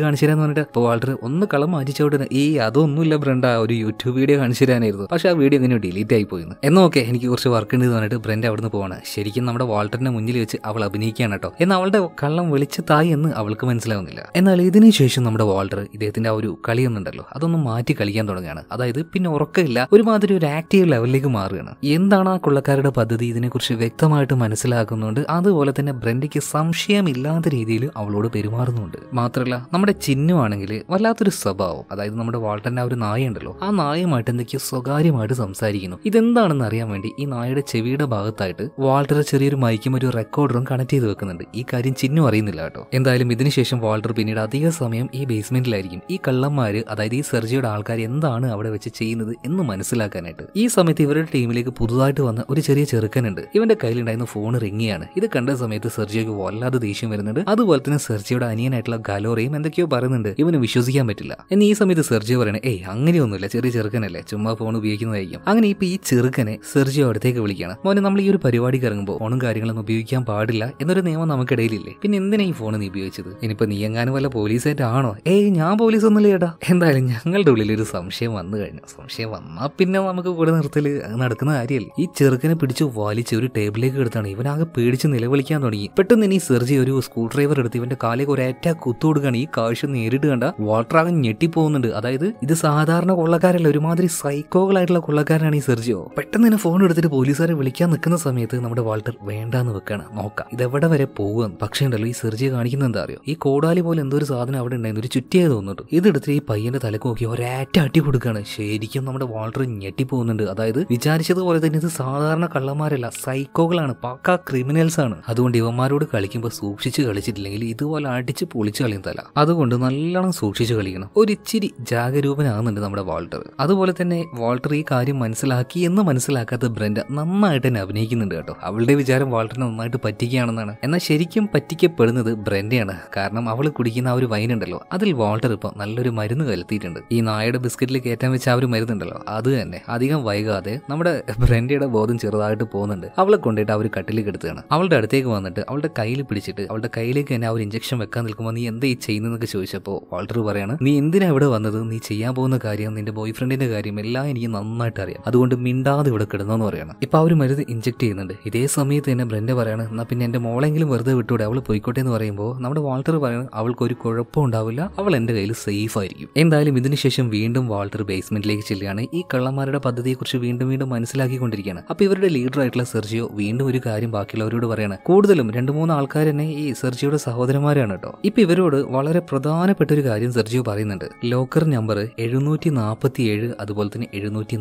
കാണിച്ചു തരാന്ന് പറഞ്ഞിട്ട് അപ്പൊ വാൾട്ടർ ഒന്ന് കളം മാറ്റിച്ചോട്ടിന് ഈ അതൊന്നുമില്ല ബ്രണ്ടാ ഒരു യൂട്യൂബ് വീഡിയോ കാണിച്ചു തരാനായിരുന്നു പക്ഷെ ആ വീഡിയോ ഇങ്ങനെ ഡിലീറ്റ് ആയി പോയിരുന്നു എന്നൊക്കെ എനിക്ക് കുറച്ച് വർക്ക് ഉണ്ട് പറഞ്ഞിട്ട് ബ്രെൻഡ് അവിടുന്ന് പോവാണ് ശരിക്കും നമ്മുടെ വാൾട്ടറിന്റെ മുന്നിൽ വെച്ച് അവൾ അഭിനയിക്കുകയാണ് കേട്ടോ എന്നാൽ അവളുടെ കള്ളം തായ് എന്ന് അവൾക്ക് മനസ്സിലാവുന്നില്ല എന്നാൽ ഇതിനു ശേഷം നമ്മുടെ വാൾട്ടർ ഇദ്ദേഹത്തിന്റെ ആ ഒരു കളിയൊന്നുണ്ടല്ലോ അതൊന്നും മാറ്റി കളിക്കാൻ തുടങ്ങുകയാണ് അതായത് പിന്നെ ഉറക്കമില്ല ഒരുമാതിരി ഒരു ആക്റ്റീവ് ലെവലിലേക്ക് മാറുകയാണ് എന്താണ് ആ കൊള്ളക്കാരുടെ പദ്ധതി ഇതിനെക്കുറിച്ച് വ്യക്തമായിട്ട് മനസ്സിലാക്കുന്നുണ്ട് അതുപോലെ തന്നെ ബ്രെൻഡിക്ക് സംശയമില്ലാത്ത രീതിയിൽ രീതിയിൽ അവളോട് പെരുമാറുന്നുണ്ട് മാത്രമല്ല നമ്മുടെ ചിഹ്നമാണെങ്കിൽ വല്ലാത്തൊരു സ്വഭാവം അതായത് നമ്മുടെ വാൾട്ടന്റെ ആ നായ ഉണ്ടല്ലോ ആ നായുമായിട്ട് എന്തൊക്കെയോ സ്വകാര്യമായിട്ട് സംസാരിക്കുന്നു ഇതെന്താണെന്ന് അറിയാൻ വേണ്ടി ഈ നായയുടെ ചെവിയുടെ ഭാഗത്തായിട്ട് വാൾട്ടർ ചെറിയൊരു മൈക്കും ഒരു റെക്കോർഡറും കണക്ട് ചെയ്ത് വെക്കുന്നുണ്ട് ഈ കാര്യം ചിന്നു അറിയുന്നില്ല കേട്ടോ എന്തായാലും ഇതിനുശേഷം വാൾട്ടർ പിന്നീട് അധിക സമയം ഈ ബേസ്മെന്റിലായിരിക്കും ഈ കള്ളന്മാര് അതായത് ഈ സെർജിയുടെ ആൾക്കാർ എന്താണ് അവിടെ വെച്ച് ചെയ്യുന്നത് എന്ന് മനസ്സിലാക്കാനായിട്ട് ഈ സമയത്ത് ഇവരുടെ ടീമിലേക്ക് പുതുതായിട്ട് വന്ന ഒരു ചെറിയ ചെറുക്കനുണ്ട് ഇവന്റെ കയ്യിലുണ്ടായിരുന്ന ഫോൺ റിങ്ങിയാണ് ഇത് കണ്ട സമയത്ത് സെർജിയോക്ക് വല്ലാതെ ദേഷ്യം വരുന്നുണ്ട് അത് അതുപോലെ തന്നെ സെർജിയുടെ അനിയനായിട്ടുള്ള ഗലോറിയും എന്തൊക്കെയോ പറയുന്നുണ്ട് ഇവന് വിശ്വസിക്കാൻ പറ്റില്ല എന്ന് ഈ സമയത്ത് സെർജിയോ പറയണേ ഏയ് അങ്ങനെയൊന്നുമില്ല ചെറിയ ചെറുക്കനല്ലേ ചുമ്മാ ഫോൺ ഉപയോഗിക്കുന്നതായിരിക്കും അങ്ങനെ ഇപ്പൊ ഈ ചെറുക്കനെ സെർജിയോ അടുത്തേക്ക് വിളിക്കണം മോനെ നമ്മൾ ഈ ഒരു പരിപാടിക്ക് ഇറങ്ങുമ്പോൾ ഫോണും കാര്യങ്ങളൊന്നും ഉപയോഗിക്കാൻ പാടില്ല എന്നൊരു നിയമം നമുക്കിടയിലില്ലേ പിന്നെ എന്തിനാ ഈ ഫോൺ നീ ഉപയോഗിച്ചത് ഇനിയിപ്പോ നീ എങ്ങാനും വല്ല പോലീസായിട്ട് ആണോ ഏയ് ഞാൻ പോലീസ് ഒന്നുമില്ല ചേട്ടാ എന്തായാലും ഞങ്ങളുടെ ഉള്ളിൽ ഒരു സംശയം വന്നു കഴിഞ്ഞു സംശയം വന്നാ പിന്നെ നമുക്ക് കൂടെ നിർത്തല് നടക്കുന്ന കാര്യമല്ല ഈ ചെറുക്കനെ പിടിച്ച് വലിച്ച് ഒരു ടേബിളിലേക്ക് എടുത്താണ് ഇവനാകെ പേടിച്ച് നിലവിളിക്കാൻ തുടങ്ങി പെട്ടെന്ന് ഇനി സെർജി ഒരു സ്ക്രൂ ഡ്രൈവർ റിസീവർ എടുത്ത് ഇവന്റെ കാലേക്ക് ഒരു ഒരേറ്റ കുത്തുകൊടുക്കുകയാണ് ഈ കാഴ്ച നേരിട്ട് കണ്ട വാൾട്രാഗൻ ഞെട്ടിപ്പോകുന്നുണ്ട് അതായത് ഇത് സാധാരണ കൊള്ളക്കാരല്ല ഒരുമാതിരി സൈക്കോകളായിട്ടുള്ള കൊള്ളക്കാരനാണ് ഈ സെർജിയോ പെട്ടെന്ന് തന്നെ ഫോൺ എടുത്തിട്ട് പോലീസുകാരെ വിളിക്കാൻ നിൽക്കുന്ന സമയത്ത് നമ്മുടെ വാൾട്ടർ വേണ്ടാന്ന് വെക്കാണ് നോക്കാം ഇതെവിടെ വരെ പോകുമെന്ന് പക്ഷേ ഉണ്ടല്ലോ ഈ സെർജിയെ കാണിക്കുന്ന എന്താ അറിയോ ഈ കോടാലി പോലെ എന്തോ ഒരു സാധനം അവിടെ ഉണ്ടായിരുന്നു ഒരു ചുറ്റിയെ തോന്നുന്നുണ്ട് ഇതെടുത്ത് ഈ പയ്യന്റെ തലക്ക് നോക്കി ഒരേറ്റ അട്ടി കൊടുക്കാണ് ശരിക്കും നമ്മുടെ വാൾട്ടർ ഞെട്ടിപ്പോകുന്നുണ്ട് അതായത് വിചാരിച്ചതുപോലെ തന്നെ ഇത് സാധാരണ കള്ളന്മാരല്ല സൈക്കോകളാണ് പക്ക ക്രിമിനൽസ് ആണ് അതുകൊണ്ട് ഇവന്മാരോട് കളിക്കുമ്പോൾ സൂക്ഷിച്ച് കളിച്ചിട്ട് അല്ലെങ്കിൽ ഇതുപോലെ അടിച്ച് പൊളിച്ച് കളിയും തല അതുകൊണ്ട് നല്ലോണം സൂക്ഷിച്ച് കളിക്കണം ഇച്ചിരി ജാഗരൂപനാകുന്നുണ്ട് നമ്മുടെ വാൾട്ടർ അതുപോലെ തന്നെ വാൾട്ടർ ഈ കാര്യം മനസ്സിലാക്കി എന്ന് മനസ്സിലാക്കാത്ത ബ്രെൻഡ് നന്നായിട്ട് തന്നെ അഭിനയിക്കുന്നുണ്ട് കേട്ടോ അവളുടെ വിചാരം വാൾട്ടറിനെ നന്നായിട്ട് പറ്റിക്കുകയാണെന്നാണ് എന്നാൽ ശരിക്കും പറ്റിക്കപ്പെടുന്നത് ബ്രെൻഡയാണ് കാരണം അവൾ കുടിക്കുന്ന ആ ഒരു വൈൻ ഉണ്ടല്ലോ അതിൽ വാൾട്ടർ ഇപ്പോൾ നല്ലൊരു മരുന്ന് കലത്തിയിട്ടുണ്ട് ഈ നായയുടെ ബിസ്ക്കറ്റിൽ കയറ്റാൻ വെച്ച ആ ഒരു മരുന്നുണ്ടല്ലോ അത് തന്നെ അധികം വൈകാതെ നമ്മുടെ ബ്രെൻഡയുടെ ബോധം ചെറുതായിട്ട് പോകുന്നുണ്ട് അവളെ കൊണ്ടിട്ട് അവർ കട്ടിലേക്ക് എടുത്തുകയാണ് അവളുടെ അടുത്തേക്ക് വന്നിട്ട് അവളുടെ കയ്യിൽ പിടിച്ചിട്ട് അവളുടെ കയ്യിലേക്ക് വാൾട്ടർക്ക് എന്നെ ആ ഒരു ഇഞ്ചക്ഷൻ വെക്കാൻ നിൽക്കുമ്പോൾ നീ എന്താ ഈ ചെയ്യുന്നതെന്നൊക്കെ ചോദിച്ചപ്പോൾ വാൾട്ടർ പറയാണ് നീ എന്തിനാ ഇവിടെ വന്നത് നീ ചെയ്യാൻ പോകുന്ന കാര്യം നിന്റെ ബോയ് ഫ്രണ്ടിന്റെ കാര്യം എല്ലാം എനിക്ക് നന്നായിട്ട് അറിയാം അതുകൊണ്ട് മിണ്ടാതെ ഇവിടെ എന്ന് പറയാണ് ഇപ്പൊ ആ ഒരു മരുന്ന് ഇഞ്ചക്ട് ചെയ്യുന്നുണ്ട് ഇതേ സമയത്ത് തന്നെ ബ്രെൻഡ് പറയാണ് എന്നാ പിന്നെ എന്റെ മോളെങ്കിലും വെറുതെ വിട്ടൂടെ അവൾ പോയിക്കോട്ടെ എന്ന് പറയുമ്പോൾ നമ്മുടെ വാൾട്ടർ പറയുന്നത് അവൾക്ക് ഒരു കുഴപ്പം ഉണ്ടാവില്ല അവൾ എന്റെ കയ്യിൽ സേഫ് ആയിരിക്കും എന്തായാലും ഇതിനുശേഷം വീണ്ടും വാൾട്ടർ ബേസ്മെന്റിലേക്ക് ചെല്ലുകയാണ് ഈ കള്ളന്മാരുടെ പദ്ധതിയെക്കുറിച്ച് വീണ്ടും വീണ്ടും മനസ്സിലാക്കിക്കൊണ്ടിരിക്കുകയാണ് അപ്പൊ ഇവരുടെ ലീഡർ ആയിട്ടുള്ള സെർജിയോ വീണ്ടും ഒരു കാര്യം ബാക്കിയുള്ളവരോട് പറയാണ് കൂടുതലും രണ്ട് മൂന്ന് ആൾക്കാർ തന്നെ ഈ സെർജിയോട് സഹോദരന്മാരാണ് കേട്ടോ ഇപ്പൊ ഇവരോട് വളരെ പ്രധാനപ്പെട്ട ഒരു കാര്യം സെർജിയോ പറയുന്നുണ്ട് ലോക്കർ നമ്പർ എഴുന്നൂറ്റി നാൽപ്പത്തി ഏഴ് അതുപോലെ തന്നെ എഴുന്നൂറ്റി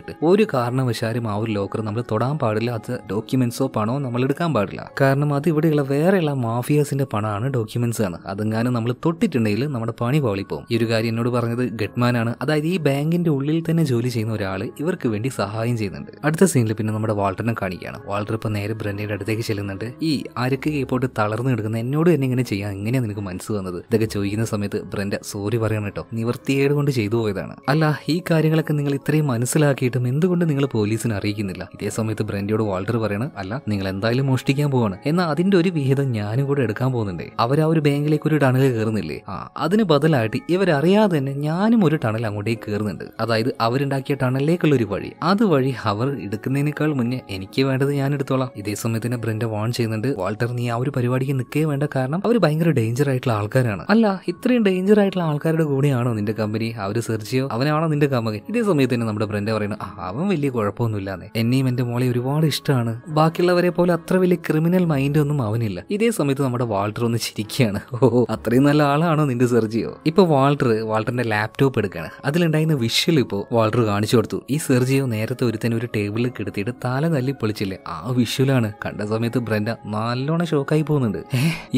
എട്ട് ഒരു കാരണവശാലും ആ ഒരു ലോക്കർ നമ്മൾ തൊടാൻ പാടില്ല അത് ഡോക്യുമെന്റ്സോ പണോ നമ്മൾ എടുക്കാൻ പാടില്ല കാരണം അത് ഇവിടെയുള്ള വേറെയുള്ള മാഫിയാസിന്റെ പണമാണ് ഡോക്യുമെന്റ്സ് ആണ് അതെങ്ങാനും നമ്മൾ തൊട്ടിട്ടുണ്ടെങ്കിൽ നമ്മുടെ പണി പാളിപ്പോവും ഈ ഒരു കാര്യം എന്നോട് പറഞ്ഞത് ഗഡ്മാൻ ആണ് അതായത് ഈ ബാങ്കിന്റെ ഉള്ളിൽ തന്നെ ജോലി ചെയ്യുന്ന ഒരാൾ ഇവർക്ക് വേണ്ടി സഹായം ചെയ്യുന്നുണ്ട് അടുത്ത സീനിൽ പിന്നെ നമ്മുടെ വാൾട്ടറിനെ കാണിക്കുകയാണ് വാൾട്ടർ ഇപ്പൊ നേരെ ബ്രണ്ടിന്റെ അടുത്തേക്ക് ചെല്ലുന്നുണ്ട് ഈ അരക്ക് കീപ്പോട്ട് തളർന്നു കിടക്കുന്ന എന്നോട് തന്നെ ഇങ്ങനെ ചെയ്യാൻ എങ്ങനെയാണ് നിനക്ക് മനസ്സ് വന്നത് ഇതൊക്കെ ചോദിക്കുന്ന സമയത്ത് ബ്രെൻഡ് സോറി പറയണം കേട്ടോ നിവർത്തിയേട് കൊണ്ട് ചെയ്തു പോയതാണ് അല്ല ഈ കാര്യങ്ങളൊക്കെ നിങ്ങൾ ഇത്രയും മനസ്സിലാക്കിയിട്ടും എന്തുകൊണ്ട് നിങ്ങൾ പോലീസിനെ അറിയിക്കുന്നില്ല ഇതേ സമയത്ത് ബ്രെൻഡയോട് വാൾട്ടർ പറയണം അല്ല നിങ്ങൾ എന്തായാലും മോഷ്ടിക്കാൻ പോവാണ് എന്നാൽ അതിന്റെ ഒരു വിഹിതം ഞാനും കൂടെ എടുക്കാൻ പോകുന്നുണ്ട് അവർ ആ ഒരു ബാങ്കിലേക്ക് ഒരു ടണൽ കയറുന്നില്ലേ ആ അതിന് ബദലായിട്ട് ഇവരറിയാതെ തന്നെ ഞാനും ഒരു ടണൽ അങ്ങോട്ടേക്ക് കയറുന്നുണ്ട് അതായത് അവരുണ്ടാക്കിയ ടണലിലേക്കുള്ള ഒരു വഴി വഴി അവർ എടുക്കുന്നതിനേക്കാൾ മുന്നേ എനിക്ക് വേണ്ടത് ഞാൻ എടുത്തോളാം ഇതേ സമയത്ത് തന്നെ ബ്രെൻഡ വാൺ ചെയ്യുന്നുണ്ട് വാൾട്ടർ നീ ആ ഒരു പരിപാടിക്ക് നിൽക്കേ വേണ്ട വേണ്ട കാരണം അവർ ഭയങ്കര ഡേഞ്ചർ ആയിട്ടുള്ള ആൾക്കാരാണ് അല്ല ഇത്രയും ഡേഞ്ചർ ആയിട്ടുള്ള ആൾക്കാരുടെ കൂടെയാണോ നിന്റെ കമ്പനി അവർ ഒരു സെർജിയോ അവനാണോ നിന്റെ കമ്പനി ഇതേ സമയത്ത് തന്നെ നമ്മുടെ ബ്രെൻഡ് പറയുന്നത് അവൻ വലിയ കുഴപ്പമൊന്നുമില്ല എന്നെയും എന്റെ മോളെ ഒരുപാട് ഇഷ്ടമാണ് ബാക്കിയുള്ളവരെ പോലെ അത്ര വലിയ ക്രിമിനൽ മൈൻഡ് ഒന്നും അവനില്ല ഇതേ സമയത്ത് നമ്മുടെ വാൾട്ടർ ഒന്ന് ചിരിക്കുകയാണ് ഓ അത്രയും നല്ല ആളാണോ നിന്റെ സെർജിയോ ഇപ്പൊ വാൾട്ടർ വാൾട്ടറിന്റെ ലാപ്ടോപ്പ് എടുക്കാണ് അതിലുണ്ടായിരുന്ന വിഷ്വൽ ഇപ്പോ വാൾട്ടർ കാണിച്ചു കൊടുത്തു ഈ സെർജിയോ നേരത്തെ ഒരുത്തൻ ഒരു ടേബിളിൽ കിടത്തിയിട്ട് തല തല്ലി പൊളിച്ചില്ലേ ആ വിഷ്വലാണ് കണ്ട സമയത്ത് ബ്രെൻഡ നല്ലോണം ഷോക്കായി പോകുന്നുണ്ട്